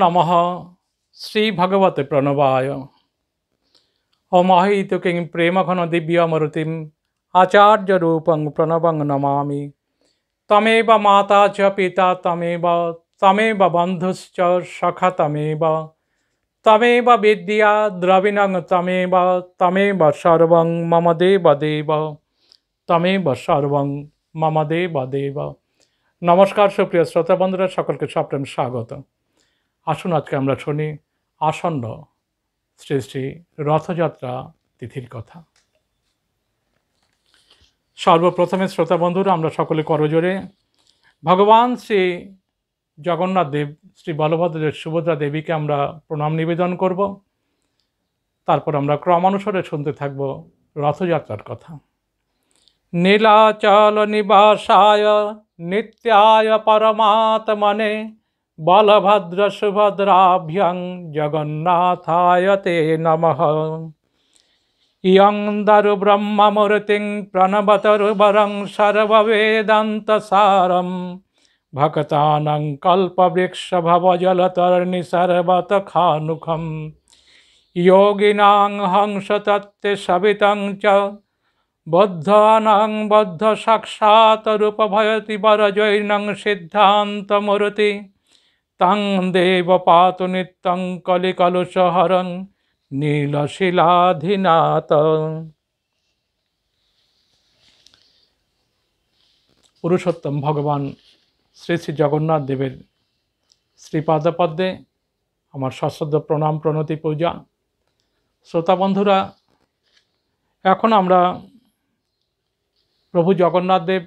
নমঃ শ্রী ভগবতে প্রণবায় অমাহিত কিং প্রেমঘন দিব্যমরুতিম আচার্যরূপং প্রণবং নমামি তমেব মাতা চ পিতা তমেব তমেব বন্ধুশ্চ সখা তমেব তমেব বিদ্যা দ্রবিণং তমেব তমেব সর্বং মম দেব দেব তমেব সর্বং মম দেব দেব নমস্কার সুপ্রিয় শ্রোতা বন্ধুরা সকলকে সপ্রেম স্বাগত আসুন আজকে আমরা শুনি আসন্ন শ্রী শ্রী রথযাত্রা তিথির কথা সর্বপ্রথমে শ্রোতা বন্ধুরা আমরা সকলে করজোরে ভগবান শ্রী জগন্নাথ দেব শ্রী বলভদ্রের সুভদ্রা দেবীকে আমরা প্রণাম নিবেদন করব তারপর আমরা ক্রমানুসারে শুনতে থাকব রথযাত্রার কথা নীলাচল নিবাসায় নিত্যায় পরমাত্মনে বলভদ্রসুভদ্রাভ্যং জগন্নাথায় তে নম ইয়ং দারুব্রহ্মমূর্তিং প্রণবতরুবরং সর্ববেদান্তসারম ভক্তানং কল্পবৃক্ষভবজলতর্ণি সর্বতখানুখম योगिनां हंसतत्त्वसवितं च बद्धानां बद्धसाक्षात् रूपभयति वरजैनं सिद्धान्तमूर्ति তং দেব পাত নিত্যং কলিকলুষহরং নীলশিলাধিনাথ পুরুষোত্তম ভগবান শ্রী শ্রী জগন্নাথ দেবের শ্রীপাদপদ্মে আমার সশ্রদ্ধ প্রণাম প্রণতি পূজা শ্রোতা বন্ধুরা এখন আমরা প্রভু জগন্নাথ দেব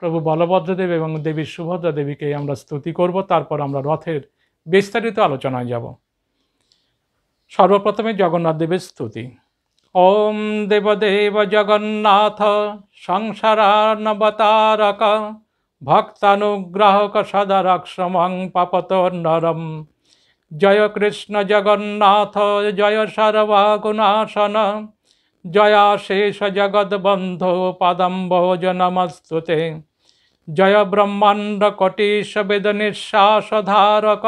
প্রভু বলভদ্র দেব এবং দেবী সুভদ্রা দেবীকে আমরা স্তুতি করব তারপর আমরা রথের বিস্তারিত আলোচনায় যাব সর্বপ্রথমে জগন্নাথ দেবের স্তুতি ওম দেবদেব জগন্নাথ সংসারানবতারক ভক্তানুগ্রাহক সদা রক্ষমং পাপত নরম জয় কৃষ্ণ জগন্নাথ জয় শেষ জয়াশেষ জগদ্বন্ধ পদম্ব নমস্তুতে জয় ব্রহ্মাণ্ড কটেশ ধারক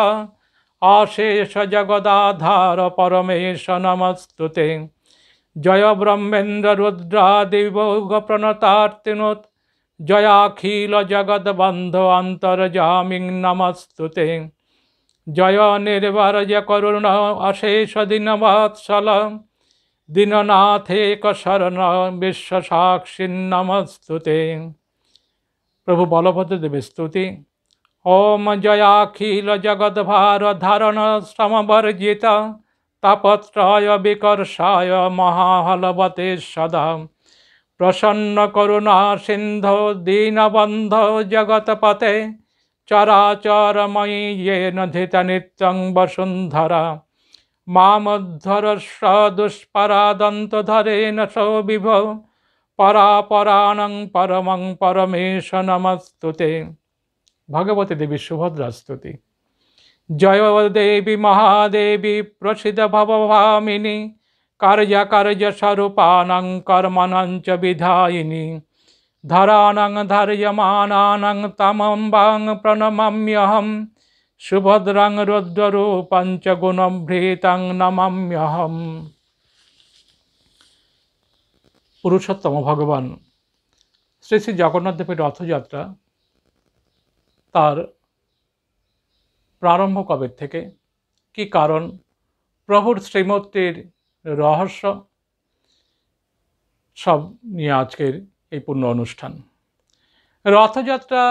অশেষ জগদাধার পরমেশ নমস্তুতে জয় ব্রহ্মেন্দ্র রুদ্রাদিভোগ প্রণতার্তিনুত জয়াখিল জগদ্বন্ধ অন্তর্জামিং নমস্তুতে জয় নির্বর করুণ অশেষ দীন বৎসল দীননাথেক শরণ বিশ্বসাক্ষী নমস্তুতে প্রভু বলভদ্র বলভদ্রদেবের স্তুতি ওম জয়াখিল জগদ ভার ধারণ সমবর্জিত তাপত্রয় বিকর্ষায় মহাহলবতে সদা প্রসন্ন করুণা সিন্ধ দীনবন্ধ জগৎপতে চরাচরময়ী ইয়েন ধিত নিত্যং বসুন্ধরা মামধ্বর মামধ্বরস্ব দুষ্পরাদন্তধরেণ স বিভব পরাপরাণং পরমং পরমেশ নমস্তুতে ভগবতী দেবী সুভদ্রাস্তুতি জয় দেবী মহাদেবী প্রসিদ ভবভামিনী কার্য কার্য স্বরূপানং কর্মণঞ্চ বিধায়িনী ধরানং ধর্যমানানং তমম্বাং প্রণমাম্যহম সুভদ্রং রুদ্ররূপঞ্চ গুণভৃতং নমাম্যহম পুরুষোত্তম ভগবান শ্রী শ্রী জগন্নাথদেবের রথযাত্রা তার প্রারম্ভ কবে থেকে কি কারণ প্রভুর শ্রীমূর্তির রহস্য সব নিয়ে আজকের এই পূর্ণ অনুষ্ঠান রথযাত্রা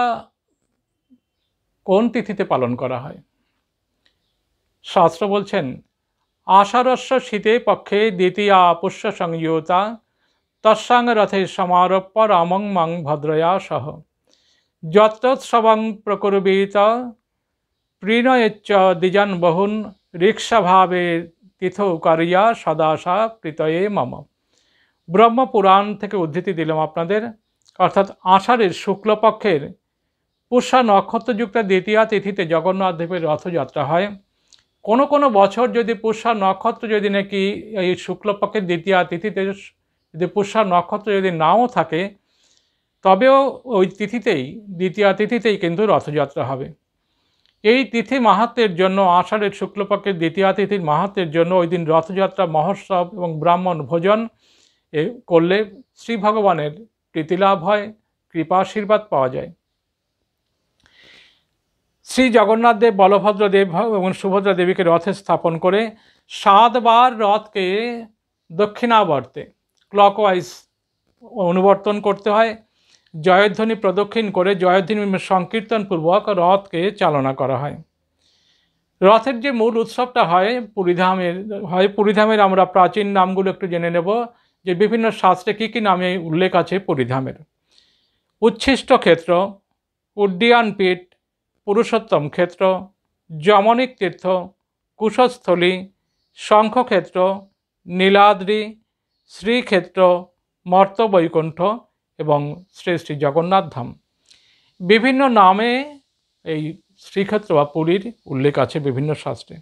কোন তিথিতে পালন করা হয় শাস্ত্র বলছেন আষাঢ়স্য শীতে পক্ষে দ্বিতীয় পুষ্য সংযোগতা তৎসাং রথে সমারোপ রামং মং ভদ্রয়া সহ যত্রৎসবং প্রকুরবীত প্রিণয়েচ্চ দ্বিজন বহুন রিক্সাভাবে তিথৌ কারিয়া সদাশা প্রীতয়ে মম ব্রহ্মপুরাণ থেকে উদ্ধৃতি দিলাম আপনাদের অর্থাৎ আষাঢ়ের শুক্লপক্ষের পুষ্যা নক্ষত্রযুক্ত দ্বিতীয় তিথিতে জগন্নাথদেবের রথযাত্রা হয় কোনো কোনো বছর যদি পুষ্যা নক্ষত্র যদি নাকি এই শুক্লপক্ষের দ্বিতীয় তিথিতে যদি পুষ্যার নক্ষত্র যদি নাও থাকে তবেও ওই তিথিতেই দ্বিতীয় তিথিতেই কিন্তু রথযাত্রা হবে এই তিথি মাহাত্মের জন্য আষাঢ়ের শুক্লপক্ষের দ্বিতীয় তিথির মাহাত্মের জন্য ওই দিন রথযাত্রা মহোৎসব এবং ব্রাহ্মণ ভোজন করলে শ্রী ভগবানের প্রীতিলাভ হয় কৃপা আশীর্বাদ পাওয়া যায় শ্রী জগন্নাথ দেব বলভদ্র দেব এবং সুভদ্রা দেবীকে রথে স্থাপন করে সাতবার রথকে দক্ষিণাবর্তে ক্লকওয়াইজ অনুবর্তন করতে হয় জয়ধ্বনি প্রদক্ষিণ করে জয়ধ্বনি সংকীর্তনপূর্বক রথকে চালনা করা হয় রথের যে মূল উৎসবটা হয় পুরীধামের হয় পুরীধামের আমরা প্রাচীন নামগুলো একটু জেনে নেব যে বিভিন্ন শাস্ত্রে কী কী নামে উল্লেখ আছে পুরীধামের উচ্ছিষ্ট ক্ষেত্র উড্ডীয়ান পীঠ পুরুষোত্তম ক্ষেত্র যমনিক তীর্থ কুশস্থলী শঙ্খক্ষেত্র নীলাদ্রি শ্রীক্ষেত্র মর্তবৈকুণ্ঠ এবং শ্রী শ্রী জগন্নাথ ধাম বিভিন্ন নামে এই শ্রীক্ষেত্র বা পুরীর উল্লেখ আছে বিভিন্ন শাস্ত্রে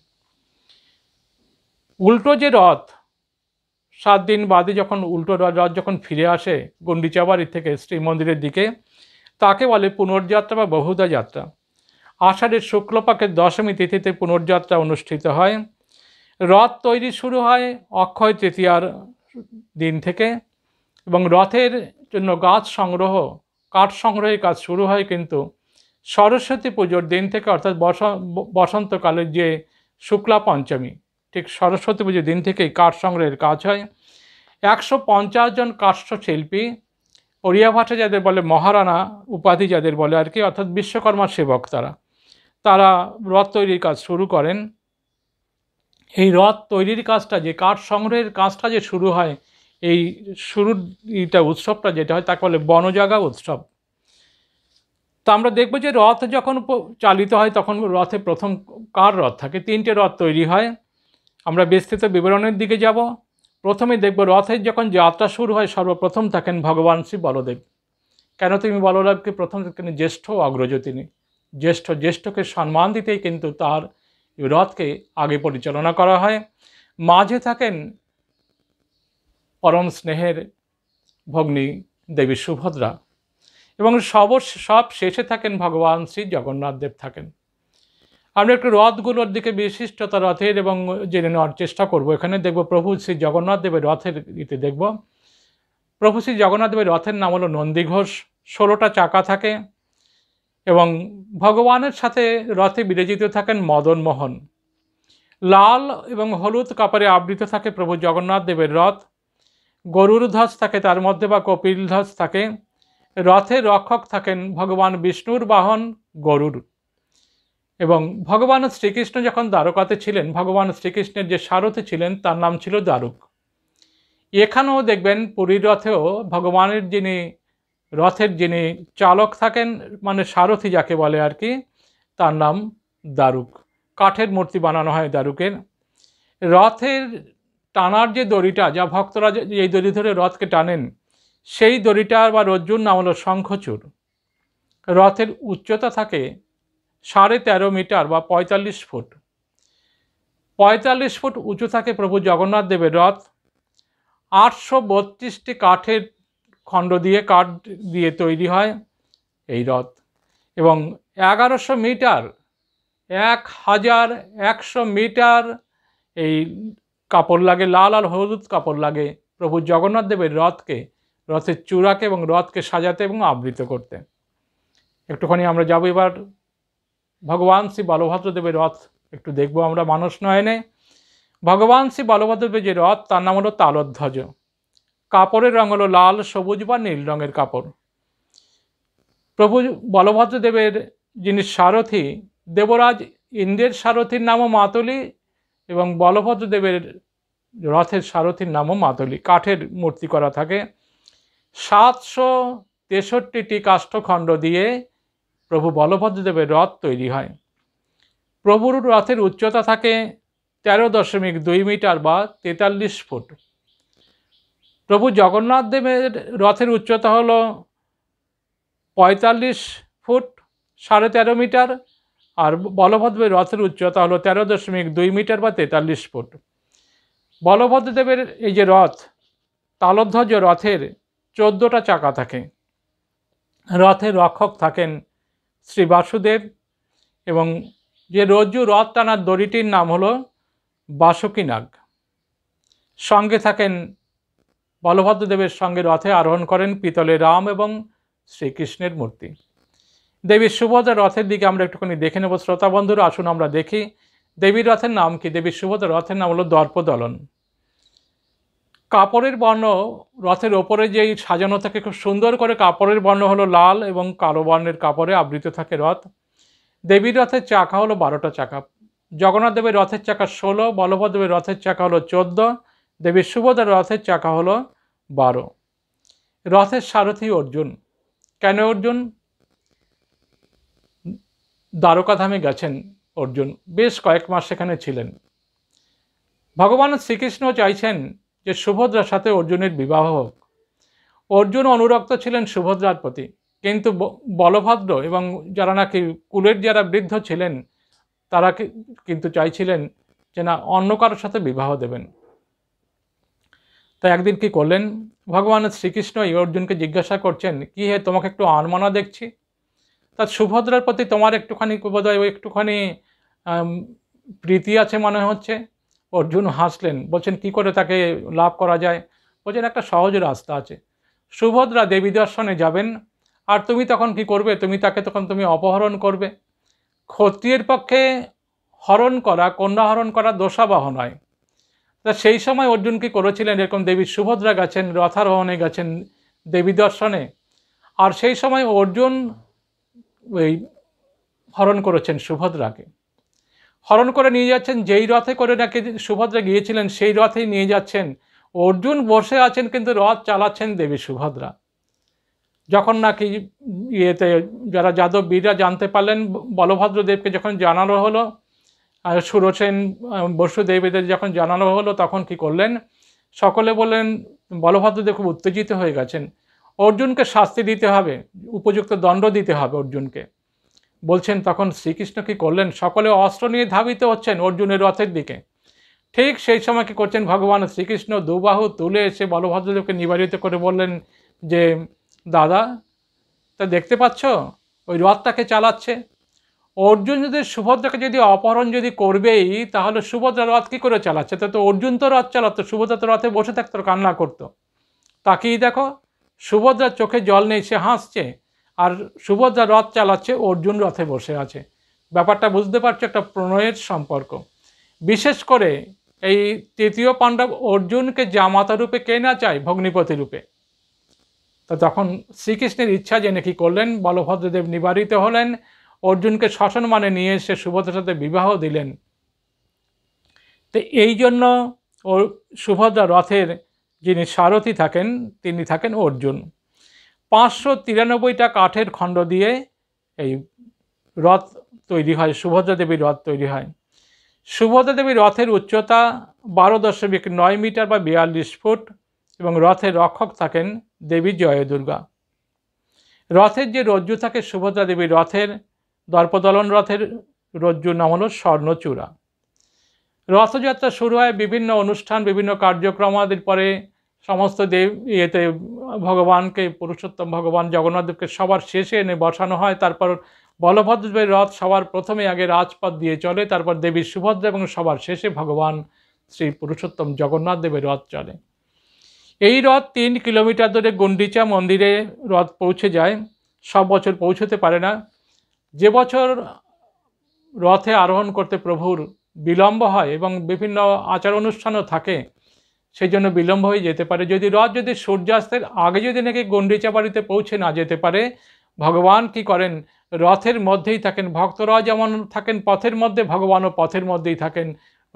উল্টো যে রথ সাত দিন বাদে যখন উল্টো রথ যখন ফিরে আসে গণ্ডিচাবাড়ি থেকে শ্রীমন্দিরের দিকে তাকে বলে পুনর্যাত্রা বা বহুদা যাত্রা আষাঢ়ের শুক্লপাকের দশমী তিথিতে পুনর্যাত্রা অনুষ্ঠিত হয় রথ তৈরি শুরু হয় অক্ষয় তৃতীয়ার দিন থেকে এবং রথের জন্য গাছ সংগ্রহ কাঠ সংগ্রহের কাজ শুরু হয় কিন্তু সরস্বতী পুজোর দিন থেকে অর্থাৎ বস বসন্তকালে যে শুক্লা পঞ্চমী ঠিক সরস্বতী পুজোর দিন থেকেই কাঠ সংগ্রহের কাজ হয় একশো পঞ্চাশ জন কাষ্ঠশিল্পী ওড়িয়া ভাষা যাদের বলে মহারানা উপাধি যাদের বলে আর কি অর্থাৎ বিশ্বকর্মা সেবক তারা তারা রথ তৈরির কাজ শুরু করেন এই রথ তৈরির কাজটা যে কাঠ সংগ্রহের কাজটা যে শুরু হয় এই শুরুর এটা উৎসবটা যেটা হয় তাকে বলে বনজাগা উৎসব তা আমরা দেখব যে রথ যখন চালিত হয় তখন রথে প্রথম কার রথ থাকে তিনটে রথ তৈরি হয় আমরা বিস্তৃত বিবরণের দিকে যাব প্রথমে দেখব রথের যখন যাত্রা শুরু হয় সর্বপ্রথম থাকেন ভগবান শ্রী বলদেব কেন তিনি বলদেবকে প্রথম থাকেন জ্যেষ্ঠ অগ্রজ তিনি জ্যেষ্ঠ জ্যেষ্ঠকে সম্মান দিতেই কিন্তু তার রথকে আগে পরিচালনা করা হয় মাঝে থাকেন পরম স্নেহের ভগ্নী দেবী সুভদ্রা এবং সব সব শেষে থাকেন ভগবান শ্রী জগন্নাথ দেব থাকেন আমরা একটু রথগুলোর দিকে বিশিষ্টতা রথের এবং জেনে নেওয়ার চেষ্টা করব এখানে দেখব প্রভু শ্রী জগন্নাথ দেবের রথের ইতে দেখব প্রভু শ্রী জগন্নাথ দেবের রথের নাম হলো নন্দীঘোষ ষোলোটা চাকা থাকে এবং ভগবানের সাথে রথে বিরাজিত থাকেন মদন মোহন লাল এবং হলুদ কাপড়ে আবৃত থাকে প্রভু জগন্নাথ দেবের রথ গরুর ধ্বজ থাকে তার মধ্যে বা কপিল ধ্বজ থাকে রথে রক্ষক থাকেন ভগবান বিষ্ণুর বাহন গরুর এবং ভগবান শ্রীকৃষ্ণ যখন দ্বারকাতে ছিলেন ভগবান শ্রীকৃষ্ণের যে সারথী ছিলেন তার নাম ছিল দ্বারক এখানেও দেখবেন পুরীর রথেও ভগবানের যিনি রথের যিনি চালক থাকেন মানে সারথি যাকে বলে আর কি তার নাম দারুক কাঠের মূর্তি বানানো হয় দারুকের রথের টানার যে দড়িটা যা ভক্তরা এই দড়ি ধরে রথকে টানেন সেই দড়িটা বা রজ্জুর নাম হলো শঙ্খচূড় রথের উচ্চতা থাকে সাড়ে তেরো মিটার বা পঁয়তাল্লিশ ফুট পঁয়তাল্লিশ ফুট উঁচু থাকে প্রভু জগন্নাথ দেবের রথ আটশো বত্রিশটি কাঠের খণ্ড দিয়ে কাঠ দিয়ে তৈরি হয় এই রথ এবং এগারোশো মিটার এক হাজার একশো মিটার এই কাপড় লাগে লাল আর হলুদ কাপড় লাগে প্রভু জগন্নাথ দেবের রথকে রথের চূড়াকে এবং রথকে সাজাতে এবং আবৃত করতে একটুখানি আমরা যাবো এবার ভগবান শ্রী বলভদ্রদেবের রথ একটু দেখব আমরা মানুষ নয়নে ভগবান শ্রী বলভদ্রদেবের যে রথ তার নাম হলো তালধ্বজ কাপড়ের রঙ হলো লাল সবুজ বা নীল রঙের কাপড় প্রভু বলভদ্রদেবের যিনি সারথি দেবরাজ ইন্দ্রের সারথির নামও মাতলি এবং বলভদ্রদেবের রথের সারথির নামও মাতলি কাঠের মূর্তি করা থাকে সাতশো তেষট্টিটি কাষ্ঠখণ্ড দিয়ে প্রভু বলভদ্রদেবের রথ তৈরি হয় প্রভুর রথের উচ্চতা থাকে তেরো দশমিক দুই মিটার বা তেতাল্লিশ ফুট প্রভু জগন্নাথ দেবের রথের উচ্চতা হল পঁয়তাল্লিশ ফুট সাড়ে তেরো মিটার আর বলভদ্রের রথের উচ্চতা হলো তেরো দশমিক দুই মিটার বা তেতাল্লিশ ফুট বলভদ্রদেবের এই যে রথ তালধ্বজ রথের চোদ্দোটা চাকা থাকে রথের রক্ষক থাকেন শ্রী বাসুদেব এবং যে রজ্জু রথ টানার দড়িটির নাম হলো বাসুকিনাগ সঙ্গে থাকেন বলভদ্রদেবের সঙ্গে রথে আরোহণ করেন পিতলে রাম এবং শ্রীকৃষ্ণের মূর্তি দেবী সুভদ্রা রথের দিকে আমরা একটুখানি দেখে নেব শ্রোতা বন্ধুরা আসুন আমরা দেখি দেবীর রথের নাম কি দেবী সুভদ্রা রথের নাম হলো দর্পদলন কাপড়ের বর্ণ রথের ওপরে যেই সাজানো থাকে খুব সুন্দর করে কাপড়ের বর্ণ হলো লাল এবং কালো বর্ণের কাপড়ে আবৃত থাকে রথ দেবীর রথের চাকা হলো বারোটা চাকা জগন্নাথ দেবের রথের চাকা ষোলো বলভদ্রদেবের রথের চাকা হলো চোদ্দো দেবী সুভদ্রা রথের চাকা হলো বারো রথের সারথি অর্জুন কেন অর্জুন দ্বারকাধামে গেছেন অর্জুন বেশ কয়েক মাস সেখানে ছিলেন ভগবান শ্রীকৃষ্ণ চাইছেন যে সুভদ্রার সাথে অর্জুনের বিবাহ হোক অর্জুন অনুরক্ত ছিলেন সুভদ্রার প্রতি কিন্তু বলভদ্র এবং যারা নাকি কুলের যারা বৃদ্ধ ছিলেন তারা কিন্তু চাইছিলেন যে না অন্য কারোর সাথে বিবাহ দেবেন তাই একদিন কি করলেন ভগবান শ্রীকৃষ্ণ অর্জুনকে জিজ্ঞাসা করছেন কি হে তোমাকে একটু আনমানা দেখছি তা সুভদ্রার প্রতি তোমার একটুখানি বোধহয় একটুখানি প্রীতি আছে মনে হচ্ছে অর্জুন হাসলেন বলছেন কি করে তাকে লাভ করা যায় বলছেন একটা সহজ রাস্তা আছে সুভদ্রা দেবী দর্শনে যাবেন আর তুমি তখন কি করবে তুমি তাকে তখন তুমি অপহরণ করবে ক্ষত্রিয়ের পক্ষে হরণ করা কন্যাহরণ করা দোষাবাহ নয় তা সেই সময় অর্জুন কি করেছিলেন এরকম দেবী সুভদ্রা গেছেন রথারোহণে গেছেন দেবী দর্শনে আর সেই সময় অর্জুন ওই হরণ করেছেন সুভদ্রাকে হরণ করে নিয়ে যাচ্ছেন যেই রথে করে নাকি সুভদ্রা গিয়েছিলেন সেই রথেই নিয়ে যাচ্ছেন অর্জুন বসে আছেন কিন্তু রথ চালাচ্ছেন দেবী সুভদ্রা যখন নাকি ইয়েতে যারা যাদব বীররা জানতে পারলেন বলভদ্রদেবকে যখন জানানো হলো আর সুরসেন বসুদেবীদের যখন জানানো হলো তখন কি করলেন সকলে বললেন বলভদ্রদেব খুব উত্তেজিত হয়ে গেছেন অর্জুনকে শাস্তি দিতে হবে উপযুক্ত দণ্ড দিতে হবে অর্জুনকে বলছেন তখন শ্রীকৃষ্ণ কি করলেন সকলে অস্ত্র নিয়ে ধাবিত হচ্ছেন অর্জুনের রথের দিকে ঠিক সেই সময় কি করছেন ভগবান শ্রীকৃষ্ণ দুবাহু তুলে এসে বলভদ্রদেবকে নিবারিত করে বললেন যে দাদা তা দেখতে পাচ্ছ ওই রথটাকে চালাচ্ছে অর্জুন যদি সুভদ্রাকে যদি অপহরণ যদি করবেই তাহলে সুভদ্রা রথ কী করে চালাচ্ছে তো তো অর্জুন তো রথ চালাতো সুভদ্রা তো রথে বসে থাকতো কান্না করতো তাকেই দেখো সুভদ্রার চোখে জল নেই সে হাসছে আর সুভদ্রা রথ চালাচ্ছে অর্জুন রথে বসে আছে ব্যাপারটা বুঝতে পারছো একটা প্রণয়ের সম্পর্ক বিশেষ করে এই তৃতীয় পাণ্ডব অর্জুনকে জামাতা রূপে কে না চায় ভগ্নিপতি রূপে তো তখন শ্রীকৃষ্ণের ইচ্ছা জেনে নাকি করলেন বলভদ্রদেব নিবারিত হলেন অর্জুনকে শাসন মানে নিয়ে এসে সুভদ্রার সাথে বিবাহ দিলেন তো এই জন্য ও সুভদ্রা রথের যিনি সারথি থাকেন তিনি থাকেন অর্জুন পাঁচশো তিরানব্বইটা কাঠের খণ্ড দিয়ে এই রথ তৈরি হয় সুভদ্রা দেবীর রথ তৈরি হয় সুভদ্রা দেবীর রথের উচ্চতা বারো দশমিক নয় মিটার বা বিয়াল্লিশ ফুট এবং রথের রক্ষক থাকেন দেবী জয়দুর্গা রথের যে রজ্জু থাকে সুভদ্রা দেবীর রথের দর্পদলন রথের রজ্জুর নাম হলো স্বর্ণচূড়া রথযাত্রা শুরু হয় বিভিন্ন অনুষ্ঠান বিভিন্ন কার্যক্রম আদির পরে সমস্ত দেব ইয়েতে ভগবানকে পুরুষোত্তম ভগবান জগন্নাথদেবকে সবার শেষে এনে বসানো হয় তারপর বলভদ্রদেবের রথ সবার প্রথমে আগে রাজপথ দিয়ে চলে তারপর দেবী সুভদ্রা এবং সবার শেষে ভগবান শ্রী পুরুষোত্তম জগন্নাথ দেবের রথ চলে এই রথ তিন কিলোমিটার ধরে গন্ডিচা মন্দিরে রথ পৌঁছে যায় সব বছর পৌঁছতে পারে না যে বছর রথে আরোহণ করতে প্রভুর বিলম্ব হয় এবং বিভিন্ন আচার অনুষ্ঠানও থাকে সেই জন্য বিলম্ব হয়ে যেতে পারে যদি রথ যদি সূর্যাস্তের আগে যদি নাকি গণ্ডিচা বাড়িতে পৌঁছে না যেতে পারে ভগবান কি করেন রথের মধ্যেই থাকেন ভক্তরা যেমন থাকেন পথের মধ্যে ভগবানও পথের মধ্যেই থাকেন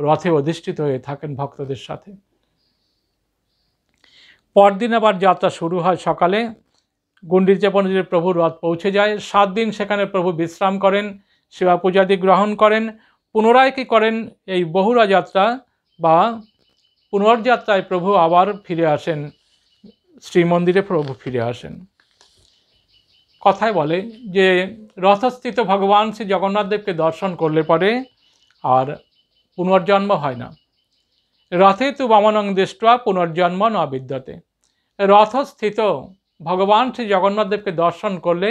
রথে অধিষ্ঠিত হয়ে থাকেন ভক্তদের সাথে পরদিন আবার যাত্রা শুরু হয় সকালে গুণ্ডিচাপনজির প্রভুর রথ পৌঁছে যায় সাত দিন সেখানে প্রভু বিশ্রাম করেন সেবা পূজাদি গ্রহণ করেন পুনরায় কি করেন এই বহুরা যাত্রা বা পুনর্যাত্রায় প্রভু আবার ফিরে আসেন শ্রীমন্দিরে প্রভু ফিরে আসেন কথায় বলে যে রথস্থিত ভগবান শ্রী জগন্নাথদেবকে দর্শন করলে পরে আর পুনর্জন্ম হয় না রথে তু বামনং দৃষ্টা পুনর্জন্ম নবিদ্যতে রথস্থিত ভগবান শ্রী জগন্নাথদেবকে দর্শন করলে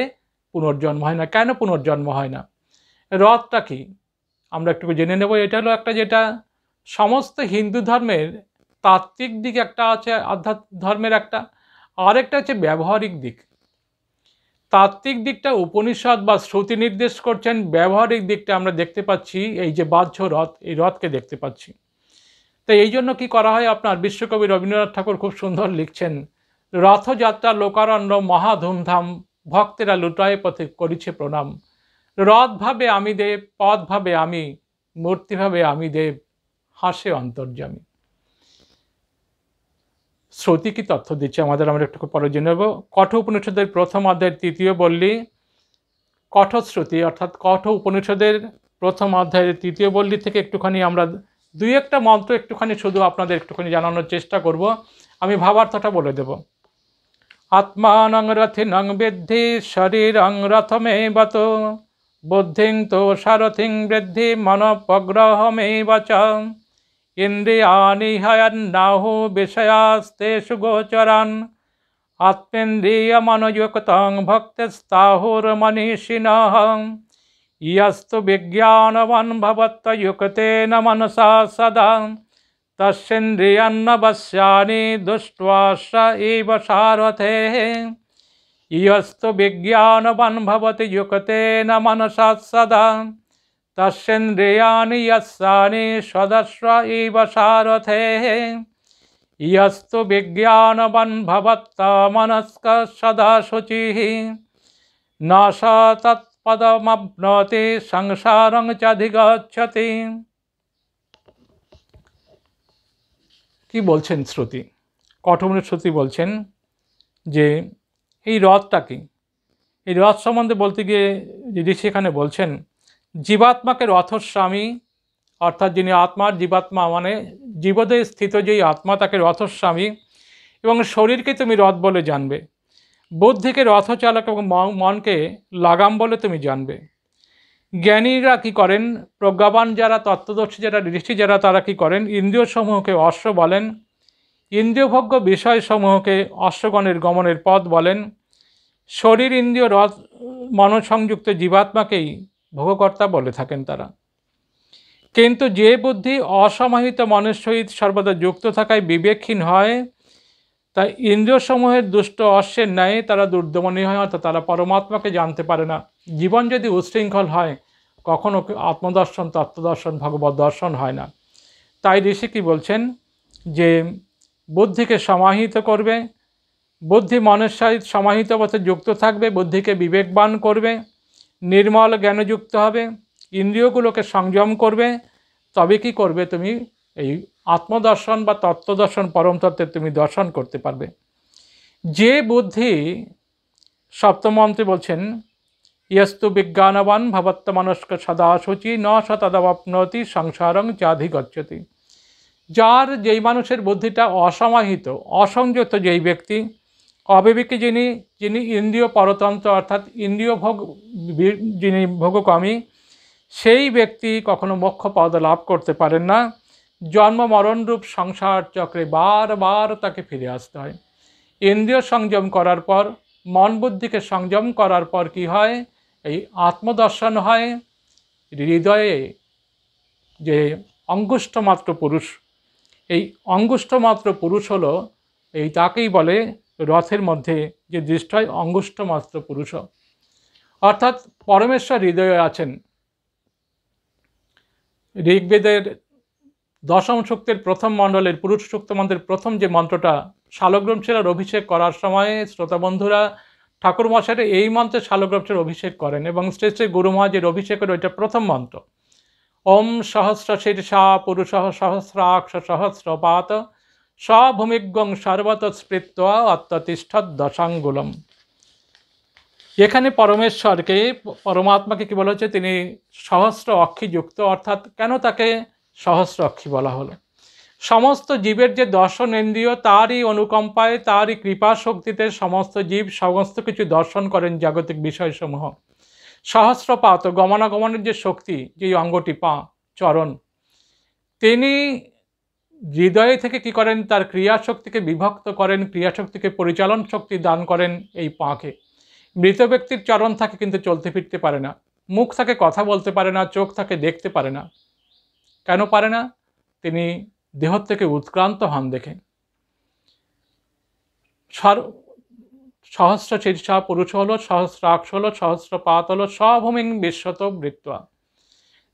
পুনর্জন্ম হয় না কেন পুনর্জন্ম হয় না রথটা কি আমরা একটু জেনে নেব এটা হলো একটা যেটা সমস্ত হিন্দু ধর্মের তাত্ত্বিক দিক একটা আছে আধ্যাত্ম ধর্মের একটা আরেকটা হচ্ছে ব্যবহারিক দিক তাত্ত্বিক দিকটা উপনিষদ বা শ্রুতি নির্দেশ করছেন ব্যবহারিক দিকটা আমরা দেখতে পাচ্ছি এই যে বাহ্য রথ এই রথকে দেখতে পাচ্ছি তো এই জন্য কি করা হয় আপনার বিশ্বকবি রবীন্দ্রনাথ ঠাকুর খুব সুন্দর লিখছেন রথযাত্রা লোকারণ্য মহা ধুমধাম ভক্তেরা লুটায় পথে করিছে প্রণাম রথভাবে আমি দেব পদভাবে আমি মূর্তিভাবে আমি দেব হাসে অন্তর্যামী শ্রুতি কি তথ্য দিচ্ছে আমাদের আমরা একটু পরে জেনে নেব কঠ উপনিষদের প্রথম অধ্যায়ের তৃতীয় বললি কঠশ্রুতি অর্থাৎ কঠ উপনিষদের প্রথম অধ্যায়ের তৃতীয় বললি থেকে একটুখানি আমরা দুই একটা মন্ত্র একটুখানি শুধু আপনাদের একটুখানি জানানোর চেষ্টা করব আমি ভাবার্থটা বলে দেবো আত্মানং রথিনং বৃদ্ধি শরীরং রথমে বত বুদ্ধিং তো সারথিং বৃদ্ধি মন প্রগ্রহমে বচ ইন্দ্রিয়ানি হয়ন্নাহু বিষয়াস্তে সুগোচরান আত্মেন্দ্রিয়মনযুক্তং ভক্তিস্তাহুর্মনীষিণহ ইয়স্তু বিজ্ঞানবান ভবত্তযুক্তেন মনসা সদা तस्न्द्रियन्नवश्यानि दुष्ट्वा स एव सारथेः विज्ञान विज्ञानवन् भवति न मनसा सदा तस्ंद्रििया यस्यानि सदस्व इव सारथेः यस्तु विज्ञानवन् मनस्क सदा शुचि न स तत्पदमप्नोति संसारं च কি বলছেন শ্রুতি কঠোমনের শ্রুতি বলছেন যে এই রথটাকে এই রথ সম্বন্ধে বলতে গিয়ে যদি সেখানে বলছেন জীবাত্মাকে রথস্বামী অর্থাৎ যিনি আত্মার জীবাত্মা মানে জীবদে স্থিত যেই আত্মা তাকে রথস্বামী এবং শরীরকে তুমি রথ বলে জানবে বুদ্ধিকে রথচালক এবং মনকে লাগাম বলে তুমি জানবে জ্ঞানীরা কি করেন প্রজ্ঞাবান যারা তত্ত্বদর্শী যারা দৃষ্টি যারা তারা কি করেন ইন্দ্রিয়সমূহকে অশ্ব বলেন ইন্দ্রিয়ভোগ্য বিষয়সমূহকে অশ্বগণের গমনের পথ বলেন শরীর ইন্দ্রিয় রথ মনসংযুক্ত জীবাত্মাকেই ভোগকর্তা বলে থাকেন তারা কিন্তু যে বুদ্ধি অসমাহিত মনের সহিত সর্বদা যুক্ত থাকায় বিবেকহীন হয় তাই ইন্দ্রিয়সমূহের দুষ্ট অশ্বের ন্যায় তারা দুর্দমনী হয় অর্থাৎ তারা পরমাত্মাকে জানতে পারে না জীবন যদি উচ্ছৃঙ্খল হয় কখনও আত্মদর্শন তত্ত্বদর্শন ভগবত দর্শন হয় না তাই ঋষি কি বলছেন যে বুদ্ধিকে সমাহিত করবে বুদ্ধি মনের সহিত সমাহিত পথে যুক্ত থাকবে বুদ্ধিকে বিবেকবান করবে নির্মল জ্ঞানযুক্ত হবে ইন্দ্রিয়গুলোকে সংযম করবে তবে কি করবে তুমি এই আত্মদর্শন বা তত্ত্বদর্শন পরমতত্ত্বে তুমি দর্শন করতে পারবে যে বুদ্ধি সপ্তমন্ত্রী বলছেন ইয়স্তু বিজ্ঞানবান ভবত্ত মানস্ক সদা ন সতদাবাপ্নতি সংসারং চাধি গচ্ছতি যার যেই মানুষের বুদ্ধিটা অসমাহিত অসংযত যেই ব্যক্তি অবিবেকে যিনি যিনি ইন্দ্রিয় পরতন্ত্র অর্থাৎ ইন্দ্রিয় ভোগ যিনি ভোগকামী সেই ব্যক্তি কখনো মোক্ষ পদ লাভ করতে পারেন না জন্ম মরণরূপ সংসার চক্রে বারবার তাকে ফিরে আসতে হয় ইন্দ্রিয় সংযম করার পর মন বুদ্ধিকে সংযম করার পর কি হয় এই আত্মদর্শন হয় হৃদয়ে যে অঙ্গুষ্ঠমাত্র পুরুষ এই অঙ্গুষ্ঠমাত্র পুরুষ হলো এই তাকেই বলে রথের মধ্যে যে দৃষ্ট হয় অঙ্গুষ্ঠমাত্র পুরুষ অর্থাৎ পরমেশ্বর হৃদয়ে আছেন ঋগ্বেদের দশম সূক্তের প্রথম মণ্ডলের পুরুষ সূক্ত মন্ত্রের প্রথম যে মন্ত্রটা শালগ্রম শিলার অভিষেক করার সময়ে শ্রোতাবন্ধুরা ঠাকুর মশাইটা এই মন্ত্রে শালগ্রম শিলার অভিষেক করেন এবং শ্রী শ্রী গুরু মহাজের অভিষেকের ওইটা প্রথম মন্ত্র ওম সহস্র শীর্ষা পুরুষ সহস্রাক্ষ সহস্রপাত স্বভূমিজ্ঞং সর্বত স্পৃত অত্যতিষ্ঠ দশাঙ্গুলম এখানে পরমেশ্বরকে পরমাত্মাকে কী বলা হচ্ছে তিনি সহস্র অক্ষিযুক্ত অর্থাৎ কেন তাকে সহস্রক্ষী বলা হলো সমস্ত জীবের যে দর্শন দর্শনেন্দ্রিয় তারই অনুকম্পায় তারই কৃপা শক্তিতে সমস্ত জীব সমস্ত কিছু দর্শন করেন জাগতিক বিষয়সমূহ সহস্র তো গমনাগমনের যে শক্তি যে অঙ্গটি পা চরণ তিনি হৃদয়ে থেকে কি করেন তার ক্রিয়াশক্তিকে বিভক্ত করেন ক্রিয়াশক্তিকে পরিচালন শক্তি দান করেন এই পাঁকে মৃত ব্যক্তির চরণ থাকে কিন্তু চলতে ফিরতে পারে না মুখ থাকে কথা বলতে পারে না চোখ থাকে দেখতে পারে না কেন পারে না তিনি দেহ থেকে উৎক্রান্ত হন দেখে সহস্র চিরসা পুরুষ হল আক্ষ হল সহস্র পাত হল সভূমিং বিশ্বত বৃত্ত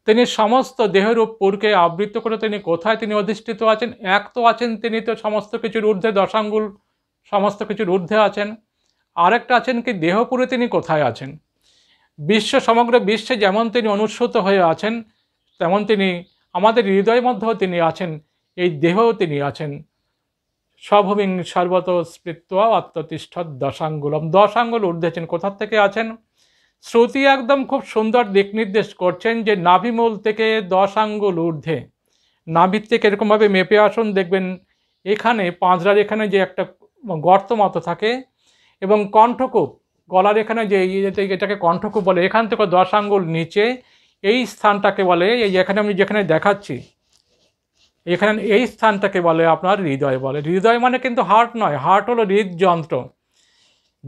তিনি সমস্ত দেহরূপ পুরকে আবৃত করে তিনি কোথায় তিনি অধিষ্ঠিত আছেন এক তো আছেন তিনি তো সমস্ত কিছুর ঊর্ধ্বে দশাঙ্গুল সমস্ত কিছুর ঊর্ধ্বে আছেন আরেকটা আছেন কি দেহপুরে তিনি কোথায় আছেন বিশ্ব সমগ্র বিশ্বে যেমন তিনি অনুসৃত হয়ে আছেন তেমন তিনি আমাদের হৃদয়ের মধ্যেও তিনি আছেন এই দেহেও তিনি আছেন স্বভূমিং সর্বত স্পৃত্ত আত্মতিষ্ঠ দশাঙ্গুলম দশ উর্ধেছেন ঊর্ধ্বেছেন কোথার থেকে আছেন শ্রুতি একদম খুব সুন্দর দিক নির্দেশ করছেন যে নাভিমূল থেকে দশ আঙ্গুল ঊর্ধ্বে নাভির থেকে এরকমভাবে মেপে আসুন দেখবেন এখানে পাঁচরার এখানে যে একটা গর্ত মতো থাকে এবং কণ্ঠকূপ গলার এখানে যে এটাকে কণ্ঠকূপ বলে এখান থেকে দশ আঙ্গুল নিচে এই স্থানটাকে বলে এই এখানে আমি যেখানে দেখাচ্ছি এখানে এই স্থানটাকে বলে আপনার হৃদয় বলে হৃদয় মানে কিন্তু হার্ট নয় হার্ট হলো হৃদযন্ত্র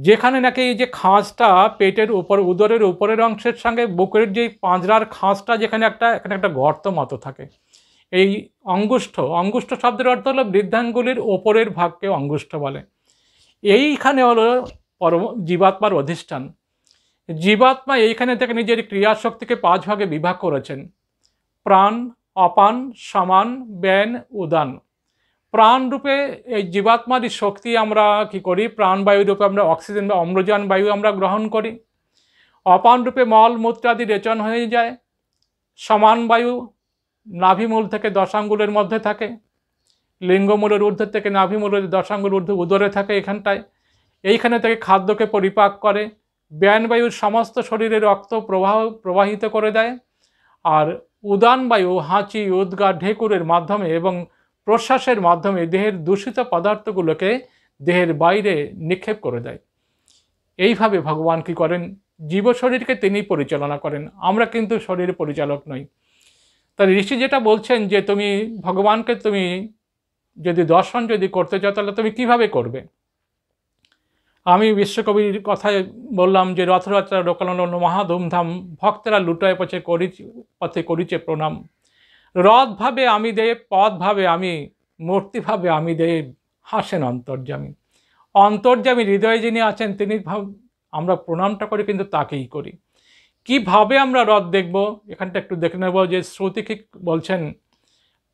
যেখানে নাকি এই যে খাঁজটা পেটের উপর উদরের উপরের অংশের সঙ্গে বুকের যে পাঁজরার খাঁজটা যেখানে একটা এখানে একটা গর্ত মতো থাকে এই অঙ্গুষ্ঠ অঙ্গুষ্ঠ শব্দের অর্থ হলো বৃদ্ধাঙ্গুলির ওপরের ভাগকে অঙ্গুষ্ঠ বলে এইখানে হলো পর জীবাত্মার অধিষ্ঠান জীবাত্মা এইখানে থেকে নিজের ক্রিয়াশক্তিকে পাঁচ ভাগে বিভাগ করেছেন প্রাণ অপান সমান ব্যান উদান প্রাণরূপে এই জীবাত্মার শক্তি আমরা কি করি প্রাণ রূপে আমরা অক্সিজেন বা অম্লজান বায়ু আমরা গ্রহণ করি অপান রূপে মল মূত্রাদি রেচন হয়ে যায় সমান বায়ু নাভিমূল থেকে দশাঙ্গুলের মধ্যে থাকে লিঙ্গমূলের ঊর্ধ্ব থেকে নাভিমূলের দশাঙ্গুল ঊর্ধ্ব উদরে থাকে এখানটায় এইখানে থেকে খাদ্যকে পরিপাক করে বায়ু সমস্ত শরীরে রক্ত প্রবাহ প্রবাহিত করে দেয় আর উদান বায়ু হাঁচি উদ্গা ঢেকুরের মাধ্যমে এবং প্রশ্বাসের মাধ্যমে দেহের দূষিত পদার্থগুলোকে দেহের বাইরে নিক্ষেপ করে দেয় এইভাবে ভগবান কি করেন জীব শরীরকে তিনি পরিচালনা করেন আমরা কিন্তু শরীর পরিচালক নই তাই ঋষি যেটা বলছেন যে তুমি ভগবানকে তুমি যদি দর্শন যদি করতে চাও তাহলে তুমি কিভাবে করবে আমি বিশ্বকবির কথায় বললাম যে রথযাত্রা লোকালন মহাধুমধাম ভক্তরা ভক্তেরা লুটায় পচে করি পথে করিছে প্রণাম রথভাবে আমি দেব পথভাবে আমি মূর্তিভাবে আমি দেব হাসেন অন্তর্যামী অন্তর্যামী হৃদয়ে যিনি আছেন তিনি ভাব আমরা প্রণামটা করি কিন্তু তাকেই করি কিভাবে আমরা রথ দেখব এখানটা একটু দেখে নেব যে শ্রুতি বলছেন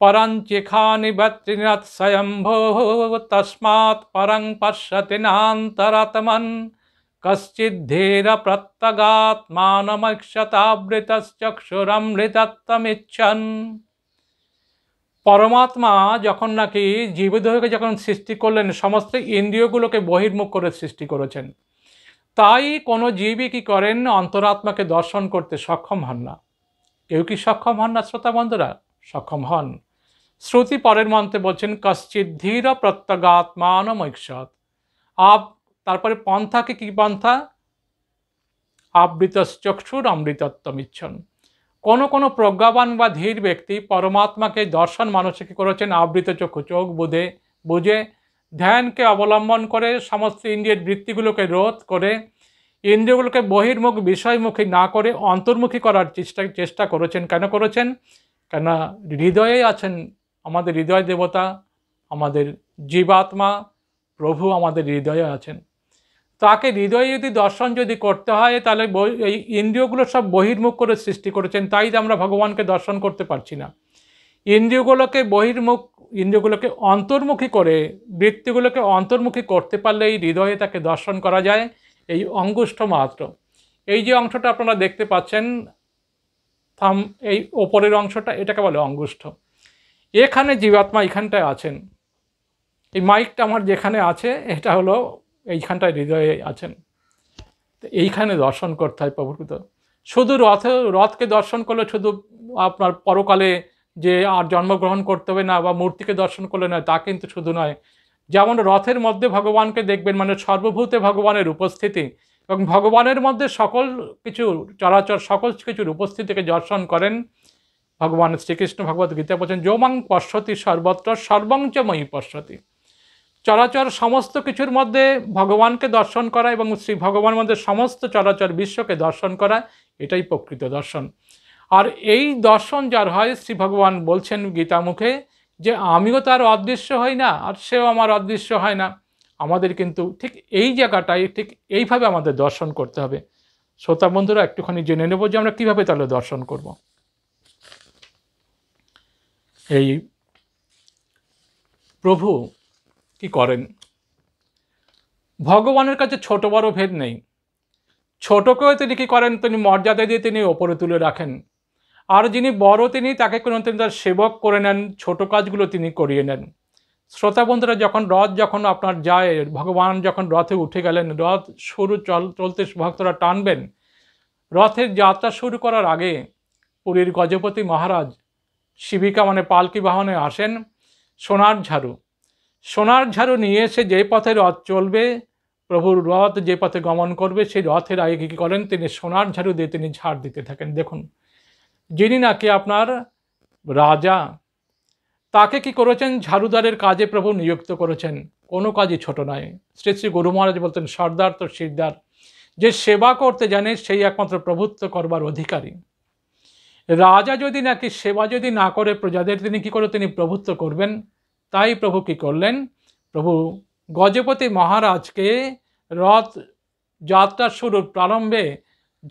পরঞ্চিখানি বত্রিনাথ স্বয়ম্ভো তস্মাৎ পরং পশ্যতি নান্তরাত্মন কশ্চিদ্ধীর প্রত্যগাত্মানমক্ষতাবৃতশ্চক্ষুরমৃতত্তমিচ্ছন পরমাত্মা যখন নাকি জীবদেহকে যখন সৃষ্টি করলেন সমস্ত ইন্দ্রিয়গুলোকে বহির্মুখ করে সৃষ্টি করেছেন তাই কোনো জীবই কি করেন অন্তরাত্মাকে দর্শন করতে সক্ষম হন না কেউ কি সক্ষম হন না শ্রোতা বন্ধুরা সক্ষম হন শ্রুতি পরের মন্ত্রে বলছেন কশ্চিৎ ধীর প্রত্যগাত্মান ঐক্ষত আপ তারপরে পন্থাকে কি পন্থা আবৃত চক্ষুর অমৃতত্ব মিচ্ছন কোনো কোনো প্রজ্ঞাবান বা ধীর ব্যক্তি পরমাত্মাকে দর্শন মানুষকে করেছেন আবৃত চক্ষু চোখ বুধে বুঝে ধ্যানকে অবলম্বন করে সমস্ত ইন্দ্রিয়ের বৃত্তিগুলোকে রোধ করে ইন্দ্রিয়গুলোকে বহির্মুখ বিষয়মুখী না করে অন্তর্মুখী করার চেষ্টা চেষ্টা করেছেন কেন করেছেন কেননা হৃদয়ে আছেন আমাদের হৃদয় দেবতা আমাদের জীবাত্মা প্রভু আমাদের হৃদয়ে আছেন তাকে হৃদয়ে যদি দর্শন যদি করতে হয় তাহলে এই ইন্দ্রিয়গুলো সব বহির্মুখ করে সৃষ্টি করেছেন তাই আমরা ভগবানকে দর্শন করতে পারছি না ইন্দ্রিয়গুলোকে বহির্মুখ ইন্দ্রিয়গুলোকে অন্তর্মুখী করে বৃত্তিগুলোকে অন্তর্মুখী করতে পারলে এই হৃদয়ে তাকে দর্শন করা যায় এই অঙ্গুষ্ঠ মাত্র এই যে অংশটা আপনারা দেখতে পাচ্ছেন থাম এই ওপরের অংশটা এটাকে বলে অঙ্গুষ্ঠ এখানে জীবাত্মা এখানটায় আছেন এই মাইকটা আমার যেখানে আছে এটা হলো এইখানটায় হৃদয়ে আছেন এইখানে দর্শন করতে হয় প্রভুকৃত শুধু রথ রথকে দর্শন করলে শুধু আপনার পরকালে যে আর জন্মগ্রহণ করতে হবে না বা মূর্তিকে দর্শন করলে না তা কিন্তু শুধু নয় যেমন রথের মধ্যে ভগবানকে দেখবেন মানে সর্বভূতে ভগবানের উপস্থিতি এবং ভগবানের মধ্যে সকল কিছু চলাচল সকল কিছুর উপস্থিতিকে দর্শন করেন ভগবান শ্রীকৃষ্ণ ভগবত গীতা বলছেন যোমাং পশ্যতি সর্বত্র সর্বঞ্চময়ী পশ্যতি চলাচল সমস্ত কিছুর মধ্যে ভগবানকে দর্শন করা এবং শ্রী ভগবানের মধ্যে সমস্ত চলাচল বিশ্বকে দর্শন করা এটাই প্রকৃত দর্শন আর এই দর্শন যার হয় শ্রী ভগবান বলছেন গীতামুখে যে আমিও তার অদৃশ্য হই না আর সেও আমার অদৃশ্য হয় না আমাদের কিন্তু ঠিক এই জায়গাটায় ঠিক এইভাবে আমাদের দর্শন করতে হবে শ্রোতা বন্ধুরা একটুখানি জেনে নেব যে আমরা কীভাবে তাহলে দর্শন করব এই প্রভু কি করেন ভগবানের কাছে ছোট বড় ভেদ নেই ছোটকেও তিনি কী করেন তিনি মর্যাদা দিয়ে তিনি ওপরে তুলে রাখেন আর যিনি বড় তিনি তাকে কোনো তিনি তার সেবক করে নেন ছোট কাজগুলো তিনি করিয়ে নেন শ্রোতা বন্ধুরা যখন রথ যখন আপনার যায় ভগবান যখন রথে উঠে গেলেন রথ শুরু চল চলতে ভক্তরা টানবেন রথের যাত্রা শুরু করার আগে পুরীর গজপতি মহারাজ শিবিকা মানে পালকি বাহনে আসেন সোনার ঝাড়ু সোনার ঝাড়ু নিয়ে এসে যে পথে রথ চলবে প্রভুর রথ যে পথে গমন করবে সেই রথের আগে কী করেন তিনি সোনার ঝাড়ু দিয়ে তিনি ঝাড় দিতে থাকেন দেখুন যিনি নাকি আপনার রাজা তাকে কি করেছেন ঝাড়ুদারের কাজে প্রভু নিযুক্ত করেছেন কোনো কাজই ছোট নয় শ্রী শ্রী গুরু মহারাজ বলতেন সর্দার তো সিদ্ধার যে সেবা করতে জানে সেই একমাত্র প্রভুত্ব করবার অধিকারী রাজা যদি নাকি সেবা যদি না করে প্রজাদের তিনি কি করে তিনি প্রভুত্ব করবেন তাই প্রভু কি করলেন প্রভু গজপতি মহারাজকে রথ যাত্রা শুরুর প্রারম্ভে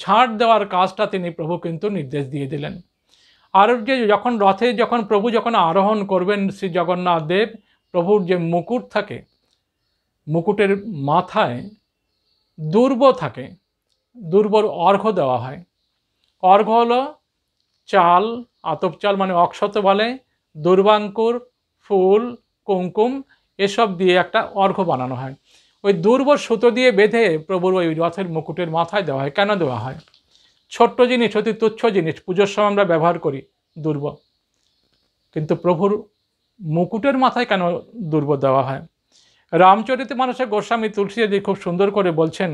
ঝাঁট দেওয়ার কাজটা তিনি প্রভু কিন্তু নির্দেশ দিয়ে দিলেন আর যে যখন রথে যখন প্রভু যখন আরোহণ করবেন শ্রী জগন্নাথ দেব প্রভুর যে মুকুট থাকে মুকুটের মাথায় দুর্ব থাকে দুর্বর অর্ঘ দেওয়া হয় অর্ঘ হলো চাল আতপ চাল মানে অক্ষত বলে দুর্বাঙ্কুর ফুল কুমকুম এসব দিয়ে একটা অর্ঘ বানানো হয় ওই দুর্ব সুতো দিয়ে বেঁধে প্রভুর ওই রথের মুকুটের মাথায় দেওয়া হয় কেন দেওয়া হয় ছোট্ট জিনিস অতি তুচ্ছ জিনিস পুজোর সময় আমরা ব্যবহার করি দুর্ব কিন্তু প্রভুর মুকুটের মাথায় কেন দুর্ব দেওয়া হয় রামচরিত মানুষের গোস্বামী তুলসীজি খুব সুন্দর করে বলছেন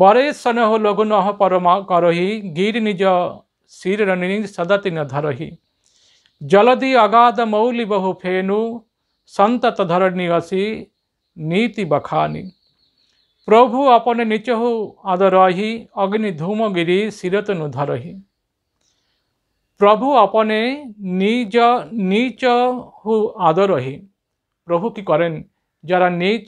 বরে স্নেহ লঘুনহ পরমা করহি গির নিজ শিরণী সদাতি ন ধরহি জলদি অগাধ মৌলি বহু ফেনু সন্তত ধরণী অসি নীতি বখানি প্রভু আপনে নিচহু আদরহি অগ্নি ধূমগিরি শিরত নুধরহি প্রভু আপনে নিজ নিচ হু আদরহি প্রভু কি করেন যারা নিচ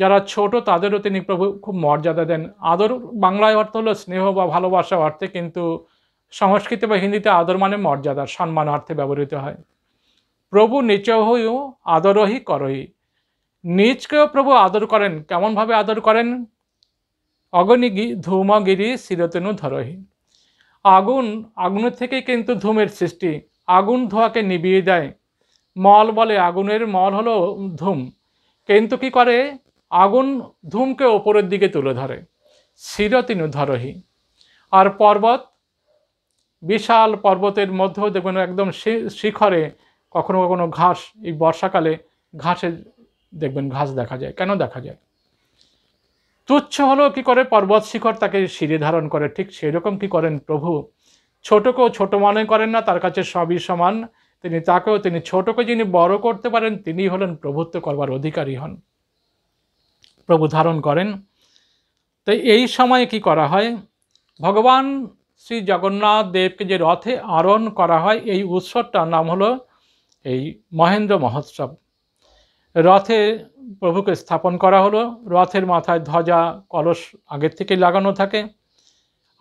যারা ছোট তাদেরও তিনি প্রভু খুব মর্যাদা দেন আদর বাংলায় অর্থ হলো স্নেহ বা ভালোবাসা অর্থে কিন্তু সংস্কৃত বা হিন্দিতে আদর মানে মর্যাদা সম্মান অর্থে ব্যবহৃত হয় প্রভু নিচহ আদরহি করহি নিজকেও প্রভু আদর করেন কেমনভাবে আদর করেন অগনিগি ধূমগিরি শিরতেনু ধরহী আগুন আগুনের থেকে কিন্তু ধূমের সৃষ্টি আগুন ধোঁয়াকে নিবিয়ে দেয় মল বলে আগুনের মল হলো ধূম কিন্তু কি করে আগুন ধূমকে ওপরের দিকে তুলে ধরে শিরতিনু ধরহি আর পর্বত বিশাল পর্বতের মধ্যেও দেখবেন একদম শিখরে কখনো কখনো ঘাস এই বর্ষাকালে ঘাসের দেখবেন ঘাস দেখা যায় কেন দেখা যায় তুচ্ছ হলো কি করে পর্বত শিখর তাকে শিরে ধারণ করে ঠিক রকম কি করেন প্রভু ছোটকেও ছোট মনে করেন না তার কাছে সবই সমান তিনি তাকেও তিনি ছোটকে যিনি বড় করতে পারেন তিনি হলেন প্রভুত্ব করবার অধিকারী হন প্রভু ধারণ করেন তাই এই সময়ে কি করা হয় ভগবান শ্রী জগন্নাথ দেবকে যে রথে আরোহণ করা হয় এই উৎসবটার নাম হলো এই মহেন্দ্র মহোৎসব রথে প্রভুকে স্থাপন করা হলো রথের মাথায় ধ্বজা কলস আগের থেকেই লাগানো থাকে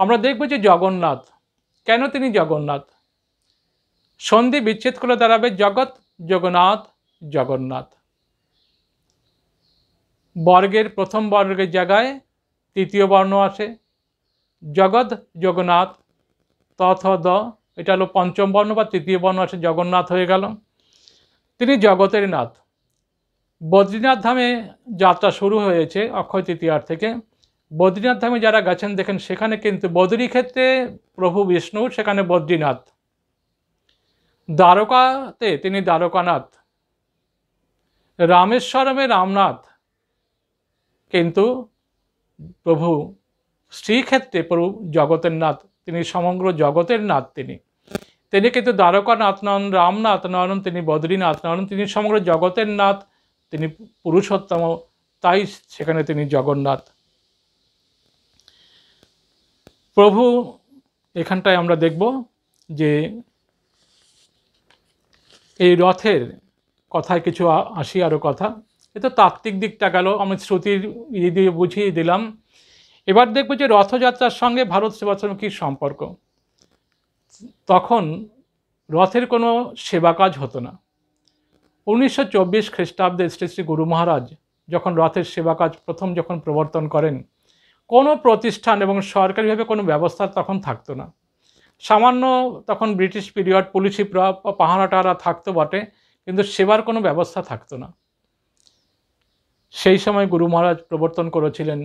আমরা দেখব যে জগন্নাথ কেন তিনি জগন্নাথ সন্ধি বিচ্ছেদ করে দাঁড়াবে জগৎ জগন্নাথ জগন্নাথ বর্গের প্রথম বর্গের জায়গায় তৃতীয় বর্ণ আসে জগৎ জগন্নাথ তথ দ এটা হলো পঞ্চম বর্ণ বা তৃতীয় বর্ণ আসে জগন্নাথ হয়ে গেল তিনি জগতের নাথ বদ্রীনাথ ধামে যাত্রা শুরু হয়েছে অক্ষয় তৃতীয়ার থেকে বদ্রীনাথ ধামে যারা গেছেন দেখেন সেখানে কিন্তু বদ্রী ক্ষেত্রে প্রভু বিষ্ণু সেখানে বদ্রীনাথ দ্বারকাতে তিনি দ্বারকানাথ রামেশ্বরমে রামনাথ কিন্তু প্রভু শ্রীক্ষেত্রে প্রভু জগতের নাথ তিনি সমগ্র জগতের নাথ তিনি তিনি কিন্তু দ্বারকানাথ নন রামনাথ নন তিনি বদ্রীনাথ নন তিনি সমগ্র জগতের নাথ তিনি পুরুষোত্তম তাই সেখানে তিনি জগন্নাথ প্রভু এখানটায় আমরা দেখব যে এই রথের কথায় কিছু আসি আরও কথা এ তো তাত্ত্বিক দিকটা গেল আমি শ্রুতির ইয়ে দিয়ে বুঝিয়ে দিলাম এবার দেখব যে রথযাত্রার সঙ্গে ভারত সেবাশ্রম কী সম্পর্ক তখন রথের কোনো সেবা কাজ হতো না উনিশশো চব্বিশ খ্রিস্টাব্দে শ্রী শ্রী গুরু মহারাজ যখন রথের সেবা কাজ প্রথম যখন প্রবর্তন করেন কোনো প্রতিষ্ঠান এবং সরকারিভাবে কোনো ব্যবস্থা তখন থাকতো না সামান্য তখন ব্রিটিশ পিরিয়ড পুলিশি পাহারাটারা থাকতো বটে কিন্তু সেবার কোনো ব্যবস্থা থাকতো না সেই সময় গুরু মহারাজ প্রবর্তন করেছিলেন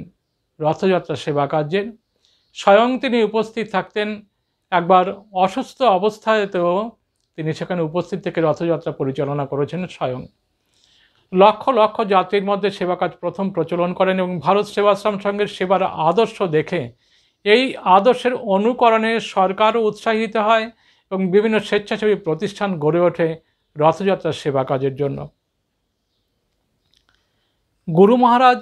রথযাত্রা সেবা কার্যের স্বয়ং তিনি উপস্থিত থাকতেন একবার অসুস্থ তো তিনি সেখানে উপস্থিত থেকে রথযাত্রা পরিচালনা করেছেন স্বয়ং লক্ষ লক্ষ যাত্রীর মধ্যে সেবা কাজ প্রথম প্রচলন করেন এবং ভারত সেবাশ্রম সংঘের সেবার আদর্শ দেখে এই আদর্শের অনুকরণে সরকারও উৎসাহিত হয় এবং বিভিন্ন স্বেচ্ছাসেবী প্রতিষ্ঠান গড়ে ওঠে রথযাত্রার সেবা কাজের জন্য গুরু মহারাজ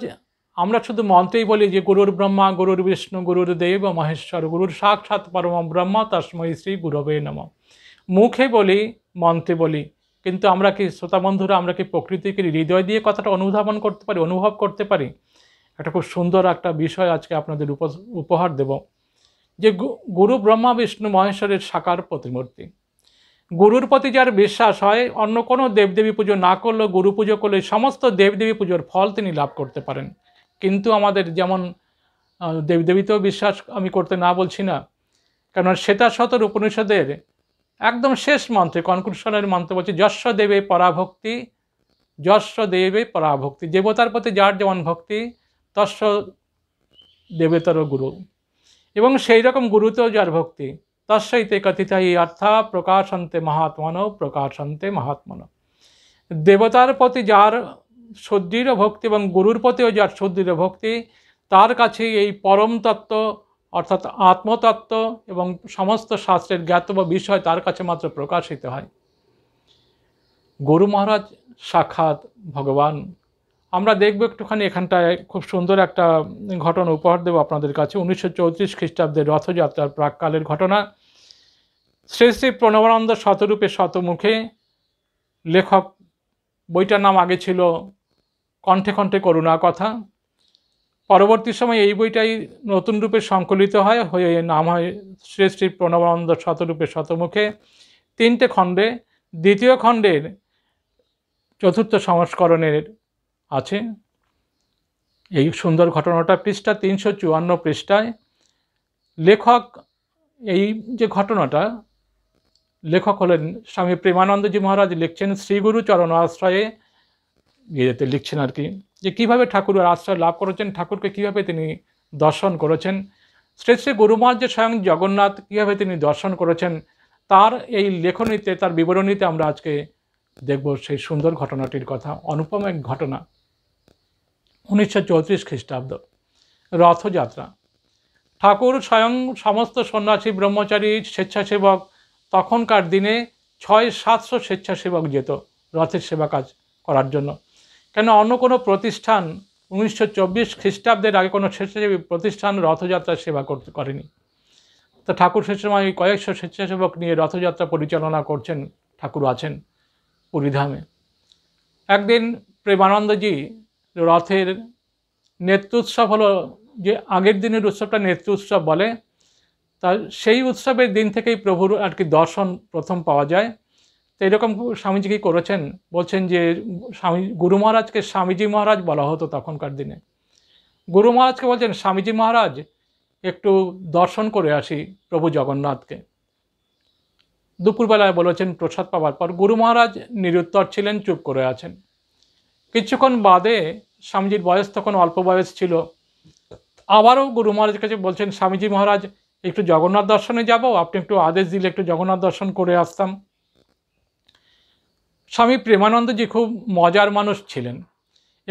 আমরা শুধু মন্ত্রেই বলি যে গুরুর ব্রহ্মা গুরুর বিষ্ণু গুরুর দেব মহেশ্বর গুরুর সাক্ষাৎ পরম ব্রহ্মা তস্মৈ শ্রী গুরবে নম মুখে বলি মন্ত্রে বলি কিন্তু আমরা কি শ্রোতা বন্ধুরা আমরা কি প্রকৃতিকে হৃদয় দিয়ে কথাটা অনুধাবন করতে পারি অনুভব করতে পারি একটা খুব সুন্দর একটা বিষয় আজকে আপনাদের উপহার দেব যে গুরু ব্রহ্মা বিষ্ণু মহেশ্বরের সাকার প্রতিমূর্তি গুরুর প্রতি যার বিশ্বাস হয় অন্য কোনো দেবদেবী পুজো না করলেও গুরু পুজো করলে সমস্ত দেবদেবী পুজোর ফল তিনি লাভ করতে পারেন কিন্তু আমাদের যেমন দেবদেবীতেও বিশ্বাস আমি করতে না বলছি না কারণ শ্বেতাশতর উপনিষদের একদম শেষ মন্ত্রে কনকুশনের মন্ত্র বলছে যশ দেবে পরাভক্তি যশ দেবে পরাভক্তি দেবতার প্রতি যার যেমন ভক্তি তস্ব দেবতর গুরু এবং সেই রকম গুরুতেও যার ভক্তি তস্যইতে কথিতাই অর্থা প্রকাশন্তে মহাত্মন প্রকাশন্তে মহাত্মন দেবতার প্রতি যার সুদৃঢ় ভক্তি এবং গুরুর প্রতিও যার সুদৃঢ় ভক্তি তার কাছে এই পরম তত্ত্ব অর্থাৎ আত্মতত্ত্ব এবং সমস্ত শাস্ত্রের জ্ঞাতব্য বিষয় তার কাছে মাত্র প্রকাশিত হয় গুরু মহারাজ সাক্ষাৎ ভগবান আমরা দেখব একটুখানি এখানটায় খুব সুন্দর একটা ঘটনা উপহার দেবো আপনাদের কাছে উনিশশো চৌত্রিশ খ্রিস্টাব্দের রথযাত্রার প্রাককালের ঘটনা শ্রী শ্রী প্রণবানন্দ শতরূপে শতমুখে লেখক বইটার নাম আগে ছিল কণ্ঠে কণ্ঠে করুণা কথা পরবর্তী সময় এই বইটাই নতুন রূপে সংকলিত হয় হয়ে নাম হয় শ্রী শ্রী প্রণবানন্দ শতরূপে শতমুখে তিনটে খণ্ডে দ্বিতীয় খণ্ডের চতুর্থ সংস্করণের আছে এই সুন্দর ঘটনাটা পৃষ্ঠা তিনশো চুয়ান্ন পৃষ্ঠায় লেখক এই যে ঘটনাটা লেখক হলেন স্বামী প্রেমানন্দজি মহারাজ লিখছেন শ্রীগুরু চরণ আশ্রয়ে ইয়েতে লিখছেন আর কি যে কিভাবে ঠাকুর আশ্রয় লাভ করেছেন ঠাকুরকে কিভাবে তিনি দর্শন করেছেন শ্রী শ্রী গুরুমার যে স্বয়ং জগন্নাথ কীভাবে তিনি দর্শন করেছেন তার এই লেখনীতে তার বিবরণীতে আমরা আজকে দেখব সেই সুন্দর ঘটনাটির কথা অনুপম এক ঘটনা উনিশশো চৌত্রিশ খ্রিস্টাব্দ রথযাত্রা ঠাকুর স্বয়ং সমস্ত সন্ন্যাসী ব্রহ্মচারী স্বেচ্ছাসেবক তখনকার দিনে ছয় সাতশো স্বেচ্ছাসেবক যেত রথের সেবা কাজ করার জন্য কেন অন্য কোনো প্রতিষ্ঠান উনিশশো চব্বিশ খ্রিস্টাব্দের আগে কোনো স্বেচ্ছাসেবী প্রতিষ্ঠান রথযাত্রা সেবা করতে করেনি তো ঠাকুর সে সময় কয়েকশো স্বেচ্ছাসেবক নিয়ে রথযাত্রা পরিচালনা করছেন ঠাকুর আছেন পুরীধামে একদিন প্রেমানন্দজি রথের নেত্যোৎসব হলো যে আগের দিনের উৎসবটা উৎসব বলে তা সেই উৎসবের দিন থেকেই প্রভুর আর কি দর্শন প্রথম পাওয়া যায় তো এরকম স্বামীজি কি করেছেন বলছেন যে স্বামী গুরু মহারাজকে স্বামীজি মহারাজ বলা হতো তখনকার দিনে গুরু মহারাজকে বলছেন স্বামীজি মহারাজ একটু দর্শন করে আসি প্রভু জগন্নাথকে দুপুরবেলায় বলেছেন প্রসাদ পাওয়ার পর গুরু মহারাজ নিরুত্তর ছিলেন চুপ করে আছেন কিছুক্ষণ বাদে স্বামীজির বয়স তখন অল্প বয়স ছিল আবারও গুরু মহারাজের কাছে বলছেন স্বামীজি মহারাজ একটু জগন্নাথ দর্শনে যাব আপনি একটু আদেশ দিলে একটু জগন্নাথ দর্শন করে আসতাম স্বামী প্রেমানন্দজি খুব মজার মানুষ ছিলেন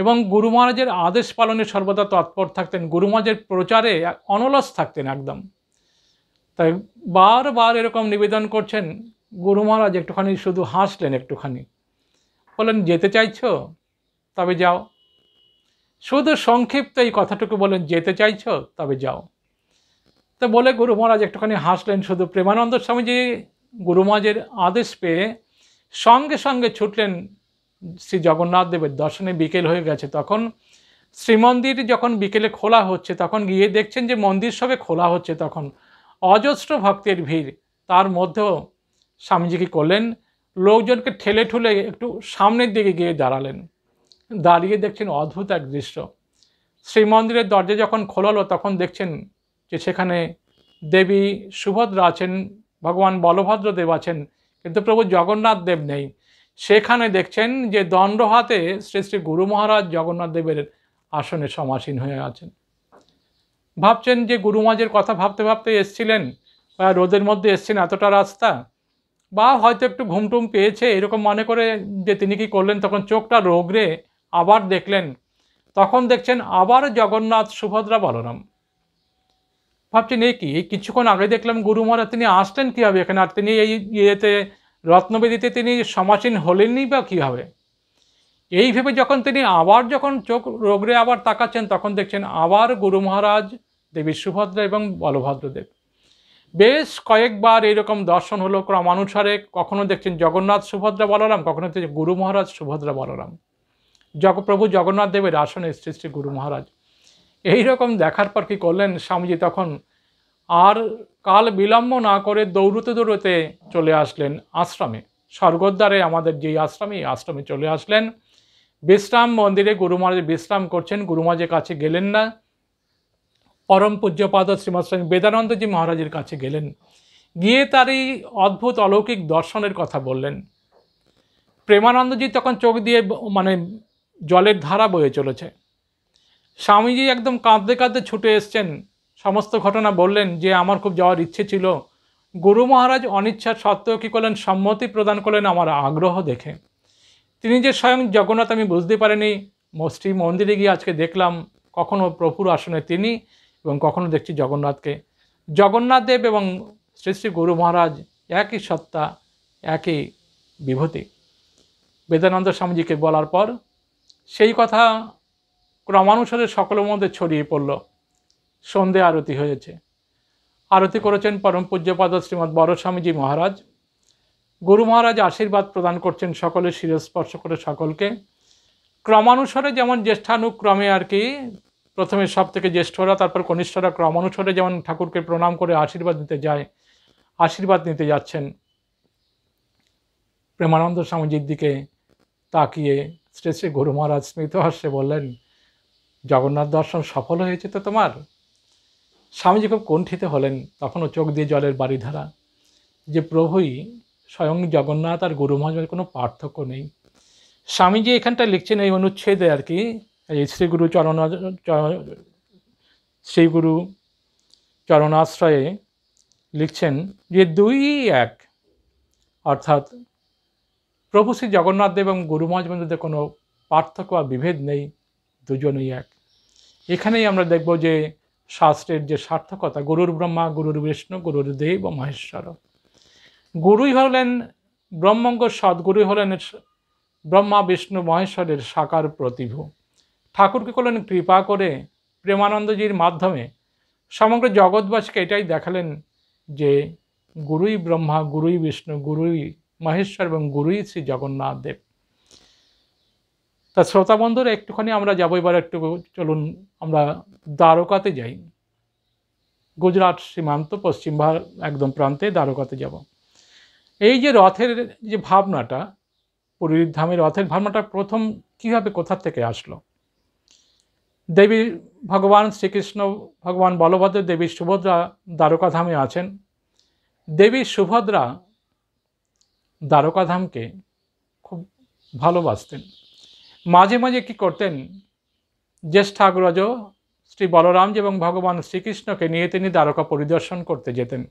এবং গুরু মহারাজের আদেশ পালনে সর্বদা তৎপর থাকতেন গুরু মহারাজের প্রচারে অনলস থাকতেন একদম তাই বারবার এরকম নিবেদন করছেন গুরু মহারাজ একটুখানি শুধু হাসলেন একটুখানি বলেন যেতে চাইছ তবে যাও শুধু সংক্ষিপ্ত এই কথাটুকু বলেন যেতে চাইছ তবে যাও তো বলে গুরু মহারাজ একটুখানি হাসলেন শুধু প্রেমানন্দ স্বামীজি গুরু মহারাজের আদেশ পেয়ে সঙ্গে সঙ্গে ছুটলেন শ্রী জগন্নাথ দেবের দর্শনে বিকেল হয়ে গেছে তখন শ্রীমন্দির যখন বিকেলে খোলা হচ্ছে তখন গিয়ে দেখছেন যে মন্দির সবে খোলা হচ্ছে তখন অজস্র ভক্তের ভিড় তার মধ্যেও স্বামীজিকে করলেন লোকজনকে ঠেলে ঠুলে একটু সামনের দিকে গিয়ে দাঁড়ালেন দাঁড়িয়ে দেখছেন অদ্ভুত এক দৃশ্য শ্রীমন্দিরের দরজা যখন খোলালো তখন দেখছেন যে সেখানে দেবী সুভদ্রা আছেন ভগবান বলভদ্র দেব আছেন কিন্তু প্রভু জগন্নাথ দেব নেই সেখানে দেখছেন যে দণ্ড হাতে শ্রী শ্রী গুরু মহারাজ জগন্নাথ দেবের আসনে সমাসীন হয়ে আছেন ভাবছেন যে গুরু কথা ভাবতে ভাবতে এসছিলেন বা রোদের মধ্যে এসছেন এতটা রাস্তা বা হয়তো একটু ঘুমটুম পেয়েছে এরকম মনে করে যে তিনি কি করলেন তখন চোখটা রোগরে আবার দেখলেন তখন দেখছেন আবার জগন্নাথ সুভদ্রা বলরাম ভাবছেন এই কি এই কিছুক্ষণ আগে দেখলাম গুরু মহারাজ তিনি আসলেন কীভাবে এখানে আর তিনি এই ইয়েতে রত্নবেদিতে তিনি সমাচীন হলেননি বা কীভাবে এই ভেবে যখন তিনি আবার যখন চোখ রোগরে আবার তাকাচ্ছেন তখন দেখছেন আবার গুরু মহারাজ দেবী সুভদ্রা এবং বলভদ্রদেব বেশ কয়েকবার এরকম দর্শন হলো ক্রমানুসারে কখনো দেখছেন জগন্নাথ সুভদ্রা বলরাম কখনো দেখছেন গুরু মহারাজ সুভদ্রা বলরাম জগ প্রভু জগন্নাথ দেবের আসনে শ্রী শ্রী গুরু মহারাজ এইরকম দেখার পর কী করলেন স্বামীজি তখন আর কাল বিলম্ব না করে দৌড়তে দৌড়তে চলে আসলেন আশ্রমে স্বর্গদ্বারে আমাদের যেই আশ্রমে আশ্রমে চলে আসলেন বিশ্রাম মন্দিরে গুরু মহারাজ বিশ্রাম করছেন গুরু কাছে গেলেন না পরম পূজ্যপাদ শ্রীমৎ বেদানন্দজি মহারাজের কাছে গেলেন গিয়ে তার এই অদ্ভুত অলৌকিক দর্শনের কথা বললেন প্রেমানন্দজি তখন চোখ দিয়ে মানে জলের ধারা বয়ে চলেছে স্বামীজি একদম কাঁদতে কাঁদতে ছুটে এসছেন সমস্ত ঘটনা বললেন যে আমার খুব যাওয়ার ইচ্ছে ছিল গুরু মহারাজ অনিচ্ছা সত্ত্বেও কী করলেন সম্মতি প্রদান করলেন আমার আগ্রহ দেখে তিনি যে স্বয়ং জগন্নাথ আমি বুঝতে পারিনি শ্রী মন্দিরে গিয়ে আজকে দেখলাম কখনও প্রভুর আসনে তিনি এবং কখনও দেখছি জগন্নাথকে জগন্নাথ দেব এবং শ্রী শ্রী গুরু মহারাজ একই সত্তা একই বিভূতি বেদানন্দ স্বামীজিকে বলার পর সেই কথা ক্রমানুসারে সকলের মধ্যে ছড়িয়ে পড়ল সন্ধে আরতি হয়েছে আরতি করেছেন পরম পূজ্যপাদ শ্রীমৎ বড় স্বামীজি মহারাজ গুরু মহারাজ আশীর্বাদ প্রদান করছেন সকলের শিরস্পর্শ করে সকলকে ক্রমানুসারে যেমন জ্যেষ্ঠানুক্রমে আর কি প্রথমে সব থেকে জ্যেষ্ঠরা তারপর কনিষ্ঠরা ক্রমানুসারে যেমন ঠাকুরকে প্রণাম করে আশীর্বাদ নিতে যায় আশীর্বাদ নিতে যাচ্ছেন প্রেমানন্দ স্বামীজির দিকে তাকিয়ে শ্রী শ্রী গুরু মহারাজ স্মৃত হাস্যে বললেন জগন্নাথ দর্শন সফল হয়েছে তো তোমার স্বামীজি খুব কণ্ঠিত হলেন তখনও চোখ দিয়ে জলের বাড়িধারা যে প্রভুই স্বয়ং জগন্নাথ আর গুরু মহাজের কোনো পার্থক্য নেই স্বামীজি এখানটা লিখছেন এই অনুচ্ছেদে আর কি এই শ্রীগুরু চরণ শ্রীগুরু চরণাশ্রয়ে লিখছেন যে দুই এক অর্থাৎ প্রভু শ্রী জগন্নাথ দেব এবং গুরু মহাজবন্ধুদের কোনো পার্থক্য বা বিভেদ নেই দুজনই এক এখানেই আমরা দেখব যে শাস্ত্রের যে সার্থকতা গুরুর ব্রহ্মা গুরুর বিষ্ণু গুরুর দেব মহেশ্বর গুরুই হলেন ব্রহ্মঙ্গ সদ্গুরু হলেন ব্রহ্মা বিষ্ণু মহেশ্বরের সাকার প্রতিভু ঠাকুরকে করলেন কৃপা করে প্রেমানন্দজির মাধ্যমে সমগ্র জগৎবাসীকে এটাই দেখালেন যে গুরুই ব্রহ্মা গুরুই বিষ্ণু গুরুই মহেশ্বর এবং গুরুই শ্রী জগন্নাথ দেব তা শ্রোতা বন্ধুরা একটুখানি আমরা যাবো এবার একটু চলুন আমরা দ্বারকাতে যাই গুজরাট সীমান্ত পশ্চিম ভার একদম প্রান্তে দ্বারকাতে যাব এই যে রথের যে ভাবনাটা পুরীর ধামে রথের ভাবনাটা প্রথম কীভাবে কোথা থেকে আসলো দেবী ভগবান শ্রীকৃষ্ণ ভগবান বলভদ্র দেবী সুভদ্রা দ্বারকাধামে আছেন দেবী সুভদ্রা দ্বারকাধামকে খুব ভালোবাসতেন মাঝে মাঝে কি করতেন জ্যেষ্ঠ শ্রী বলরাম এবং ভগবান শ্রীকৃষ্ণকে নিয়ে তিনি দ্বারকা পরিদর্শন করতে যেতেন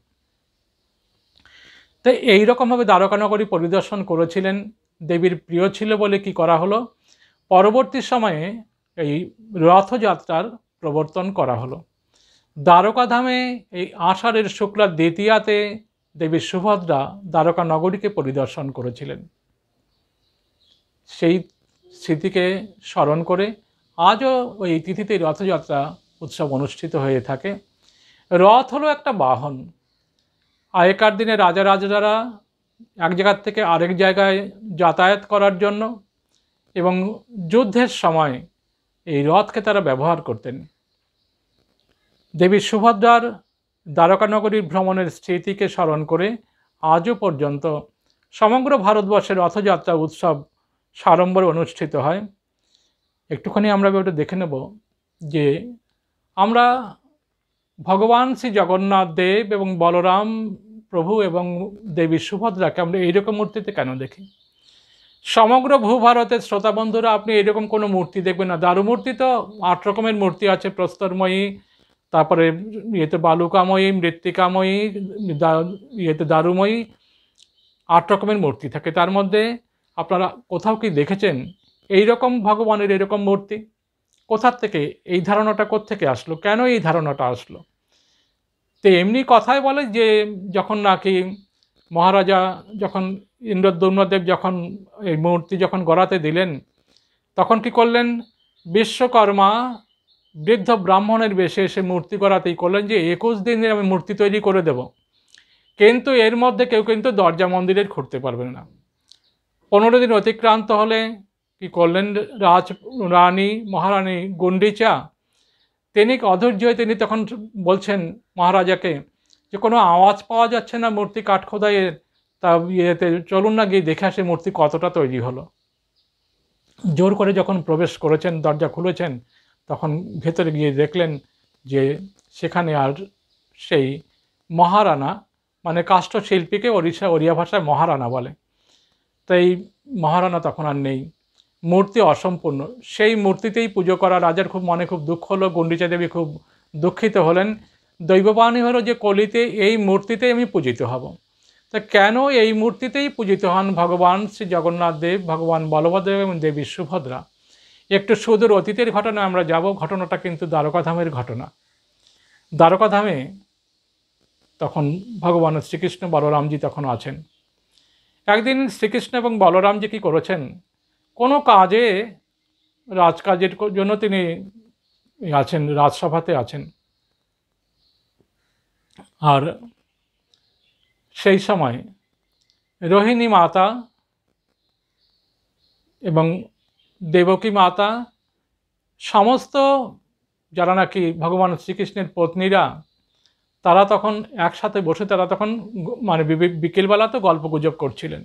তো এইরকমভাবে দ্বারকানগরী পরিদর্শন করেছিলেন দেবীর প্রিয় ছিল বলে কি করা হলো পরবর্তী সময়ে এই রথযাত্রার প্রবর্তন করা হলো দ্বারকাধামে এই আষাঢ়ের শুক্লা দ্বিতীয়াতে দেবী সুভদ্রা দ্বারকা নগরীকে পরিদর্শন করেছিলেন সেই স্মৃতিকে স্মরণ করে আজও ওই তিথিতে রথযাত্রা উৎসব অনুষ্ঠিত হয়ে থাকে রথ হলো একটা বাহন আগেকার দিনে রাজা রাজারা এক জায়গার থেকে আরেক জায়গায় যাতায়াত করার জন্য এবং যুদ্ধের সময় এই রথকে তারা ব্যবহার করতেন দেবী সুভদ্রার দ্বারকানগরীর ভ্রমণের স্মৃতিকে স্মরণ করে আজও পর্যন্ত সমগ্র ভারতবর্ষের রথযাত্রা উৎসব সাড়ম্বরে অনুষ্ঠিত হয় একটুখানি আমরা ওটা দেখে নেব যে আমরা ভগবান শ্রী জগন্নাথ দেব এবং বলরাম প্রভু এবং দেবী সুভদ্রাকে আমরা এইরকম মূর্তিতে কেন দেখি সমগ্র ভূভারতের শ্রোতা বন্ধুরা আপনি এরকম কোনো মূর্তি দেখবেন না দারু মূর্তি তো আট রকমের মূর্তি আছে প্রস্তরময়ী তারপরে ইয়েতে বালুকাময়ী মৃত্তিকাময়ী ইয়েতে দারুময়ী আট রকমের মূর্তি থাকে তার মধ্যে আপনারা কোথাও কি দেখেছেন এই রকম ভগবানের এরকম মূর্তি কোথার থেকে এই ধারণাটা থেকে আসলো কেন এই ধারণাটা আসলো তো এমনি কথায় বলে যে যখন নাকি মহারাজা যখন ইন্দ্রদ্যুম্নদেব যখন এই মূর্তি যখন গড়াতে দিলেন তখন কি করলেন বিশ্বকর্মা বৃদ্ধ ব্রাহ্মণের বেশে এসে মূর্তি গড়াতেই করলেন যে একুশ দিনের আমি মূর্তি তৈরি করে দেব কিন্তু এর মধ্যে কেউ কিন্তু দরজা মন্দিরের খুঁড়তে পারবেন না পনেরো দিন অতিক্রান্ত হলে কি করলেন রাজ রানী মহারানী গুন্ডিচা তিনি অধৈর্য তিনি তখন বলছেন মহারাজাকে যে কোনো আওয়াজ পাওয়া যাচ্ছে না মূর্তি কাঠ খোদাইয়ের তা ইয়েতে চলুন না গিয়ে দেখে আসে মূর্তি কতটা তৈরি হলো জোর করে যখন প্রবেশ করেছেন দরজা খুলেছেন তখন ভেতরে গিয়ে দেখলেন যে সেখানে আর সেই মহারানা মানে কাষ্ঠশিল্পীকে ওড়িশা ওড়িয়া ভাষায় মহারানা বলে তাই মহারানা তখন আর নেই মূর্তি অসম্পূর্ণ সেই মূর্তিতেই পুজো করা রাজার খুব মনে খুব দুঃখ হলো গণ্ডিচা দেবী খুব দুঃখিত হলেন দৈববাণী হলো যে কলিতে এই মূর্তিতেই আমি পূজিত হব তা কেন এই মূর্তিতেই পূজিত হন ভগবান শ্রী জগন্নাথ দেব ভগবান বলভদ্রদেব এবং দেবী সুভদ্রা একটু সুদূর অতীতের ঘটনা আমরা যাব ঘটনাটা কিন্তু দ্বারকাধামের ঘটনা দ্বারকাধামে তখন ভগবান শ্রীকৃষ্ণ বলরামজি তখন আছেন একদিন শ্রীকৃষ্ণ এবং বলরাম যে কী করেছেন কোনো কাজে রাজকাজের জন্য তিনি আছেন রাজসভাতে আছেন আর সেই সময় রোহিণী মাতা এবং দেবকী মাতা সমস্ত যারা নাকি ভগবান শ্রীকৃষ্ণের পত্নীরা তারা তখন একসাথে বসে তারা তখন মানে বিকেলবেলা তো গল্প গুজব করছিলেন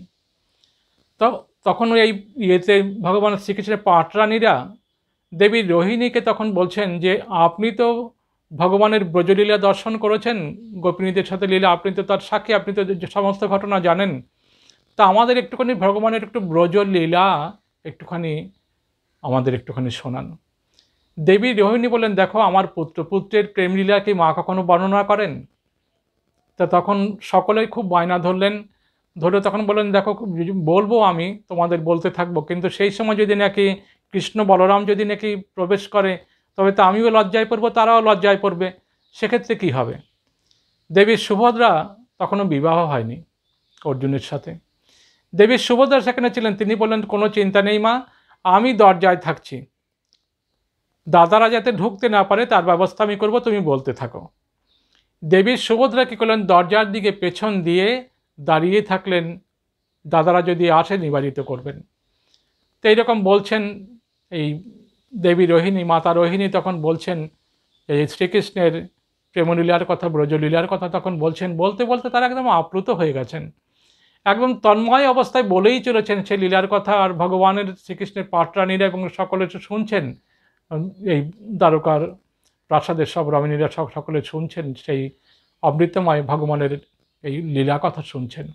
তো তখন এই ইয়েতে ভগবান শ্রীকৃষ্ণের পাটরানীরা দেবী রোহিণীকে তখন বলছেন যে আপনি তো ভগবানের ব্রজলীলা দর্শন করেছেন গোপিনীদের সাথে লীলা আপনি তো তার সাক্ষী আপনি তো সমস্ত ঘটনা জানেন তা আমাদের একটুখানি ভগবানের একটু ব্রজলীলা একটুখানি আমাদের একটুখানি শোনানো দেবী রোহিণী বলেন দেখো আমার পুত্র পুত্রের প্রেমলীলা কি মা কখনো বর্ণনা করেন তা তখন সকলেই খুব বায়না ধরলেন ধরে তখন বলেন দেখো বলবো আমি তোমাদের বলতে থাকবো কিন্তু সেই সময় যদি নাকি কৃষ্ণ বলরাম যদি নাকি প্রবেশ করে তবে তো আমিও লজ্জায় পড়বো তারাও লজ্জায় পড়বে সেক্ষেত্রে কি হবে দেবীর সুভদ্রা তখনও বিবাহ হয়নি অর্জুনের সাথে দেবীর সুভদ্রা সেখানে ছিলেন তিনি বললেন কোনো চিন্তা নেই মা আমি দরজায় থাকছি দাদারা যাতে ঢুকতে না পারে তার ব্যবস্থা আমি করবো তুমি বলতে থাকো দেবী সুভদ্রা কী করলেন দরজার দিকে পেছন দিয়ে দাঁড়িয়ে থাকলেন দাদারা যদি আসে নিবারিত করবেন তো এইরকম বলছেন এই দেবী রোহিণী মাতা রোহিণী তখন বলছেন এই শ্রীকৃষ্ণের প্রেমলীলার কথা ব্রজলীলার কথা তখন বলছেন বলতে বলতে তারা একদম আপ্লুত হয়ে গেছেন একদম তন্ময় অবস্থায় বলেই চলেছেন সেই লীলার কথা আর ভগবানের শ্রীকৃষ্ণের পাটরানীরা এবং সকলে শুনছেন এই দ্বারকার প্রাসাদের সব সব সকলে শুনছেন সেই অমৃতময় ভগবানের এই লীলা কথা শুনছেন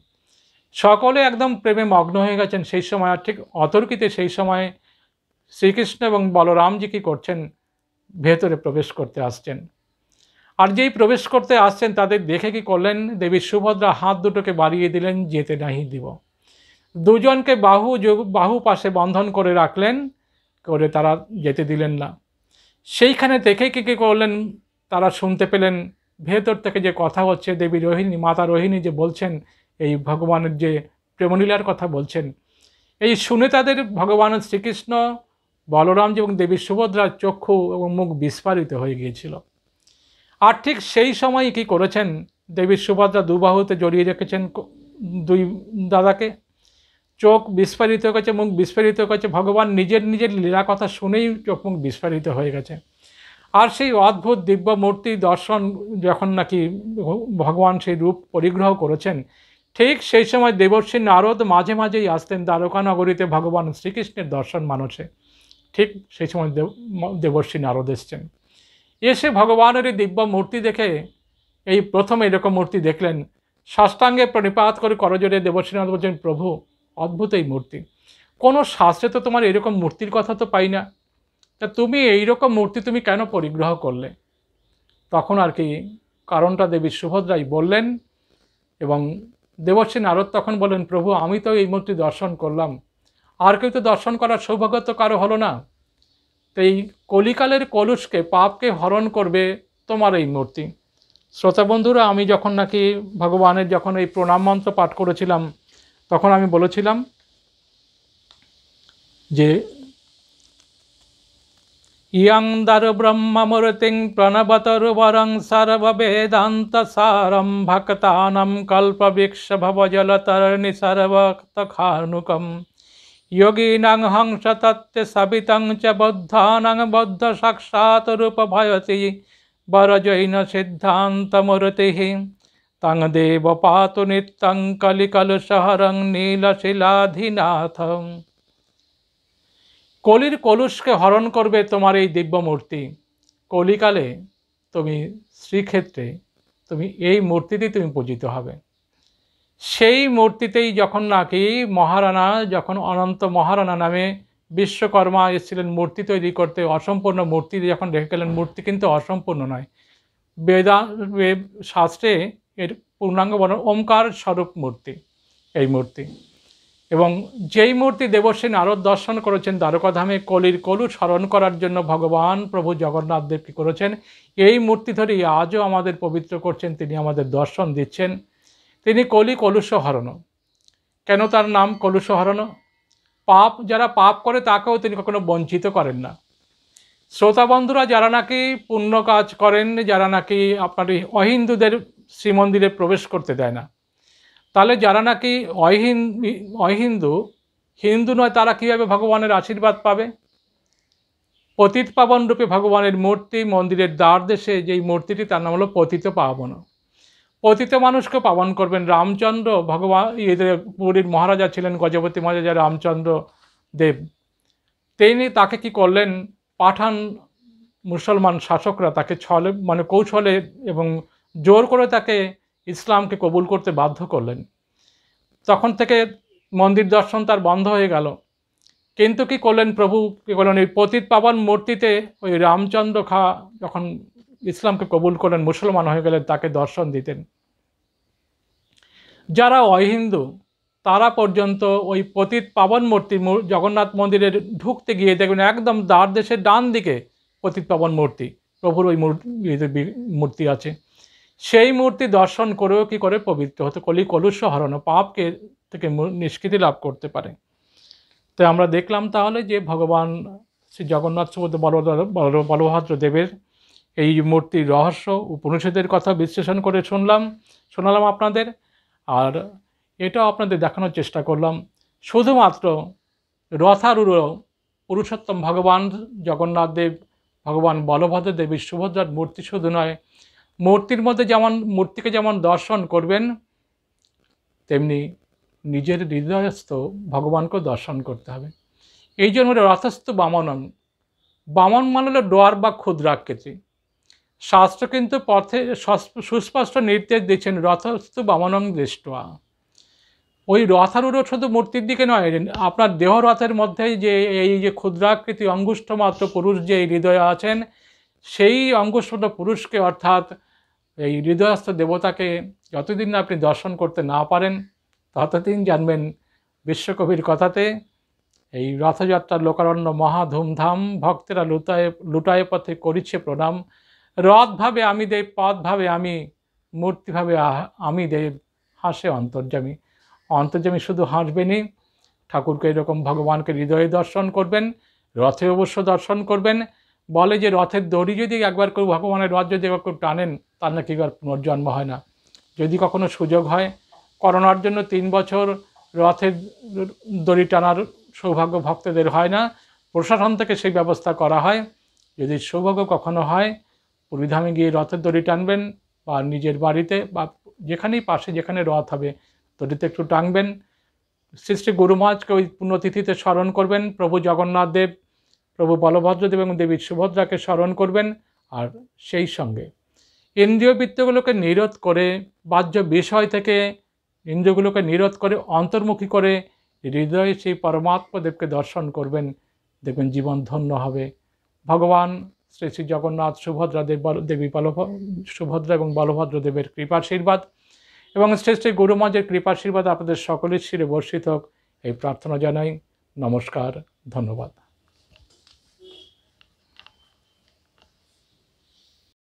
সকলে একদম প্রেমে মগ্ন হয়ে গেছেন সেই সময় আর ঠিক অতর্কিতে সেই সময়ে শ্রীকৃষ্ণ এবং বলরামজি কী করছেন ভেতরে প্রবেশ করতে আসছেন আর যেই প্রবেশ করতে আসছেন তাদের দেখে কি করলেন দেবী সুভদ্রা হাত দুটোকে বাড়িয়ে দিলেন যেতে নাহি দিব দুজনকে বাহু বাহু পাশে বন্ধন করে রাখলেন করে তারা যেতে দিলেন না সেইখানে থেকে কে কে করলেন তারা শুনতে পেলেন ভেতর থেকে যে কথা হচ্ছে দেবী রোহিণী মাতা রোহিণী যে বলছেন এই ভগবানের যে প্রেমলীলার কথা বলছেন এই শুনে তাদের ভগবান শ্রীকৃষ্ণ বলরাম এবং দেবী সুভদ্রার চক্ষু এবং মুখ বিস্ফারিত হয়ে গিয়েছিল আর ঠিক সেই সময় কি করেছেন দেবী সুভদ্রা দুবাহুতে জড়িয়ে রেখেছেন দুই দাদাকে চোখ বিস্ফারিত হয়ে গেছে মুখ বিস্ফারিত হয়ে গেছে ভগবান নিজের নিজের লীলা কথা শুনেই চোখ মুখ বিস্ফারিত হয়ে গেছে আর সেই অদ্ভুত দিব্য মূর্তি দর্শন যখন নাকি ভগবান সেই রূপ পরিগ্রহ করেছেন ঠিক সেই সময় দেবর্ষী নারদ মাঝে মাঝেই আসতেন দ্বারকানগরীতে ভগবান শ্রীকৃষ্ণের দর্শন মানুষে ঠিক সেই সময় দেব দেবর্ষী নারদ এসছেন এসে ভগবানের এই দিব্য মূর্তি দেখে এই প্রথম এরকম মূর্তি দেখলেন সাষ্টাঙ্গে প্রণিপাত করে করজোরে নারদ বলছেন প্রভু অদ্ভুত এই মূর্তি কোনো শাস্ত্রে তো তোমার এরকম মূর্তির কথা তো পাই না তা তুমি এইরকম মূর্তি তুমি কেন পরিগ্রহ করলে তখন আর কি কারণটা দেবী সুভদ্রাই বললেন এবং দেবশ্রী নারদ তখন বলেন প্রভু আমি তো এই মূর্তি দর্শন করলাম আর কেউ তো দর্শন করার সৌভাগ্য তো কারো হলো না তো এই কলিকালের কলুষকে পাপকে হরণ করবে তোমার এই মূর্তি শ্রোতা বন্ধুরা আমি যখন নাকি ভগবানের যখন এই প্রণাম মন্ত্র পাঠ করেছিলাম তখন আমি বলেছিলাম যে ইয়ং দারু ব্রহ্মমূর্তিং প্রণবতরুবরং সারম ভক্তানম কল্পবৃক্ষ ভবজলতরণি সর্বতখানুকম যোগীনাং হংস তত্ত্বে সবিতং চ বদ্ধানাং বদ্ধ সাক্ষাৎ রূপভয়সি বরজৈন সিদ্ধান্তমূর্তিহীন তাং দেব পাতু নিত্যং কলিকলসহরং নীলশিলাধিনাথম কলির কলুষকে হরণ করবে তোমার এই দিব্য মূর্তি কলিকালে তুমি শ্রীক্ষেত্রে তুমি এই মূর্তিতেই তুমি পূজিত হবে সেই মূর্তিতেই যখন নাকি মহারানা যখন অনন্ত মহারানা নামে বিশ্বকর্মা এসেছিলেন মূর্তি তৈরি করতে অসম্পূর্ণ মূর্তি যখন রেখে গেলেন মূর্তি কিন্তু অসম্পূর্ণ নয় বেদা শাস্ত্রে এর পূর্ণাঙ্গ বর্ণ ওমকার স্বরূপ মূর্তি এই মূর্তি এবং যেই মূর্তি দেবসেন আরও দর্শন করেছেন দ্বারকাধামে কলির কলু স্মরণ করার জন্য ভগবান প্রভু জগন্নাথ দেবকে করেছেন এই মূর্তি ধরেই আজও আমাদের পবিত্র করছেন তিনি আমাদের দর্শন দিচ্ছেন তিনি কলি কলুষ হরণ কেন তার নাম কলুষ হরণ পাপ যারা পাপ করে তাকেও তিনি কখনো বঞ্চিত করেন না শ্রোতা বন্ধুরা যারা নাকি পুণ্য কাজ করেন যারা নাকি আপনার অহিন্দুদের শ্রীমন্দিরে প্রবেশ করতে দেয় না তাহলে যারা নাকি অহিন অহিন্দু হিন্দু নয় তারা কীভাবে ভগবানের আশীর্বাদ পাবে পতিত পাবন রূপে ভগবানের মূর্তি মন্দিরের দ্বার দেশে যেই মূর্তিটি তার নাম হলো পতিত পাবন পতিত মানুষকে পাবন করবেন রামচন্দ্র ভগবান এদের পুরীর মহারাজা ছিলেন গজপতি মহারাজা রামচন্দ্র দেব তিনি তাকে কি করলেন পাঠান মুসলমান শাসকরা তাকে ছলে মানে কৌশলে এবং জোর করে তাকে ইসলামকে কবুল করতে বাধ্য করলেন তখন থেকে মন্দির দর্শন তার বন্ধ হয়ে গেল কিন্তু কি করলেন প্রভু কি করলেন ওই পতিত পাবন মূর্তিতে ওই রামচন্দ্র খা যখন ইসলামকে কবুল করলেন মুসলমান হয়ে গেলেন তাকে দর্শন দিতেন যারা অহিন্দু তারা পর্যন্ত ওই পতিত পাবন মূর্তি জগন্নাথ মন্দিরে ঢুকতে গিয়ে দেখবেন একদম দ্বার দেশের ডান দিকে পতিত পাবন মূর্তি প্রভুর ওই মূর্তি আছে সেই মূর্তি দর্শন করেও কি করে পবিত্র হতে কলি কলুষ হরণ পাপকে থেকে নিষ্কৃতি লাভ করতে পারে তো আমরা দেখলাম তাহলে যে ভগবান শ্রী জগন্নাথ সুবোধ বলভদ্র দেবের এই মূর্তির রহস্য উপনিষদের কথা বিশ্লেষণ করে শুনলাম শোনালাম আপনাদের আর এটাও আপনাদের দেখানোর চেষ্টা করলাম শুধুমাত্র রথারূঢ় পুরুষোত্তম ভগবান জগন্নাথ দেব ভগবান বলভদ্র দেবীর সুভদ্রার মূর্তি শুধু নয় মূর্তির মধ্যে যেমন মূর্তিকে যেমন দর্শন করবেন তেমনি নিজের হৃদয়স্থ ভগবানকেও দর্শন করতে হবে এই জন্য রথস্থ বামনন বামন মানে হলো ডোয়ার বা ক্ষুদ্রাকৃতি শাস্ত্র কিন্তু পথে সুস্পষ্ট নির্দেশ দিয়েছেন রথস্থ বামনং দৃষ্টা ওই রথারূঢ় শুধু মূর্তির দিকে নয় আপনার দেহ রথের মধ্যে যে এই যে ক্ষুদ্রাকৃতি মাত্র পুরুষ যে হৃদয়ে আছেন সেই অঙ্গুষ্ঠ পুরুষকে অর্থাৎ এই হৃদয়স্থ দেবতাকে যতদিন না আপনি দর্শন করতে না পারেন ততদিন জানবেন বিশ্বকবির কথাতে এই রথযাত্রার লোকারণ্য মহা ধুমধাম ভক্তেরা লুটায় লুটায় পথে করিছে প্রণাম রথভাবে আমি দেব পথভাবে আমি মূর্তিভাবে আমি দেব হাসে অন্তর্যামী অন্তর্যামী শুধু হাসবেনই ঠাকুরকে এরকম ভগবানকে হৃদয়ে দর্শন করবেন রথে অবশ্য দর্শন করবেন বলে যে রথের দড়ি যদি একবার কেউ ভগবানের রথ যদি একবার কেউ টানেন তার নাকি আর পুনর্জন্ম হয় না যদি কখনো সুযোগ হয় করোনার জন্য তিন বছর রথের দড়ি টানার সৌভাগ্য ভক্তদের হয় না প্রশাসন থেকে সেই ব্যবস্থা করা হয় যদি সৌভাগ্য কখনো হয় পুরীধামে গিয়ে রথের দড়ি টানবেন বা নিজের বাড়িতে বা যেখানেই পাশে যেখানে রথ হবে দড়িতে একটু টাঙবেন শ্রী গুরু মহারাজকে ওই পুণ্যতিথিতে স্মরণ করবেন প্রভু জগন্নাথ দেব প্রভু বলভদ্রদেব এবং দেবী সুভদ্রাকে স্মরণ করবেন আর সেই সঙ্গে ইন্দ্রিয় বৃত্তগুলোকে নিরোধ করে বাহ্য বিষয় থেকে ইন্দ্রিয়গুলোকে নিরোধ করে অন্তর্মুখী করে হৃদয়ে সেই পরমাত্মদেবকে দর্শন করবেন দেখবেন জীবন ধন্য হবে ভগবান শ্রী শ্রী জগন্নাথ সুভদ্রা দেব দেবী বলভ সুভদ্রা এবং বলভদ্র দেবের কৃপাশীর্বাদ এবং শ্রী শ্রী গুরুমাজের কৃপাশীর্বাদ আপনাদের সকলের শিরে বর্ষিত হোক এই প্রার্থনা জানাই নমস্কার ধন্যবাদ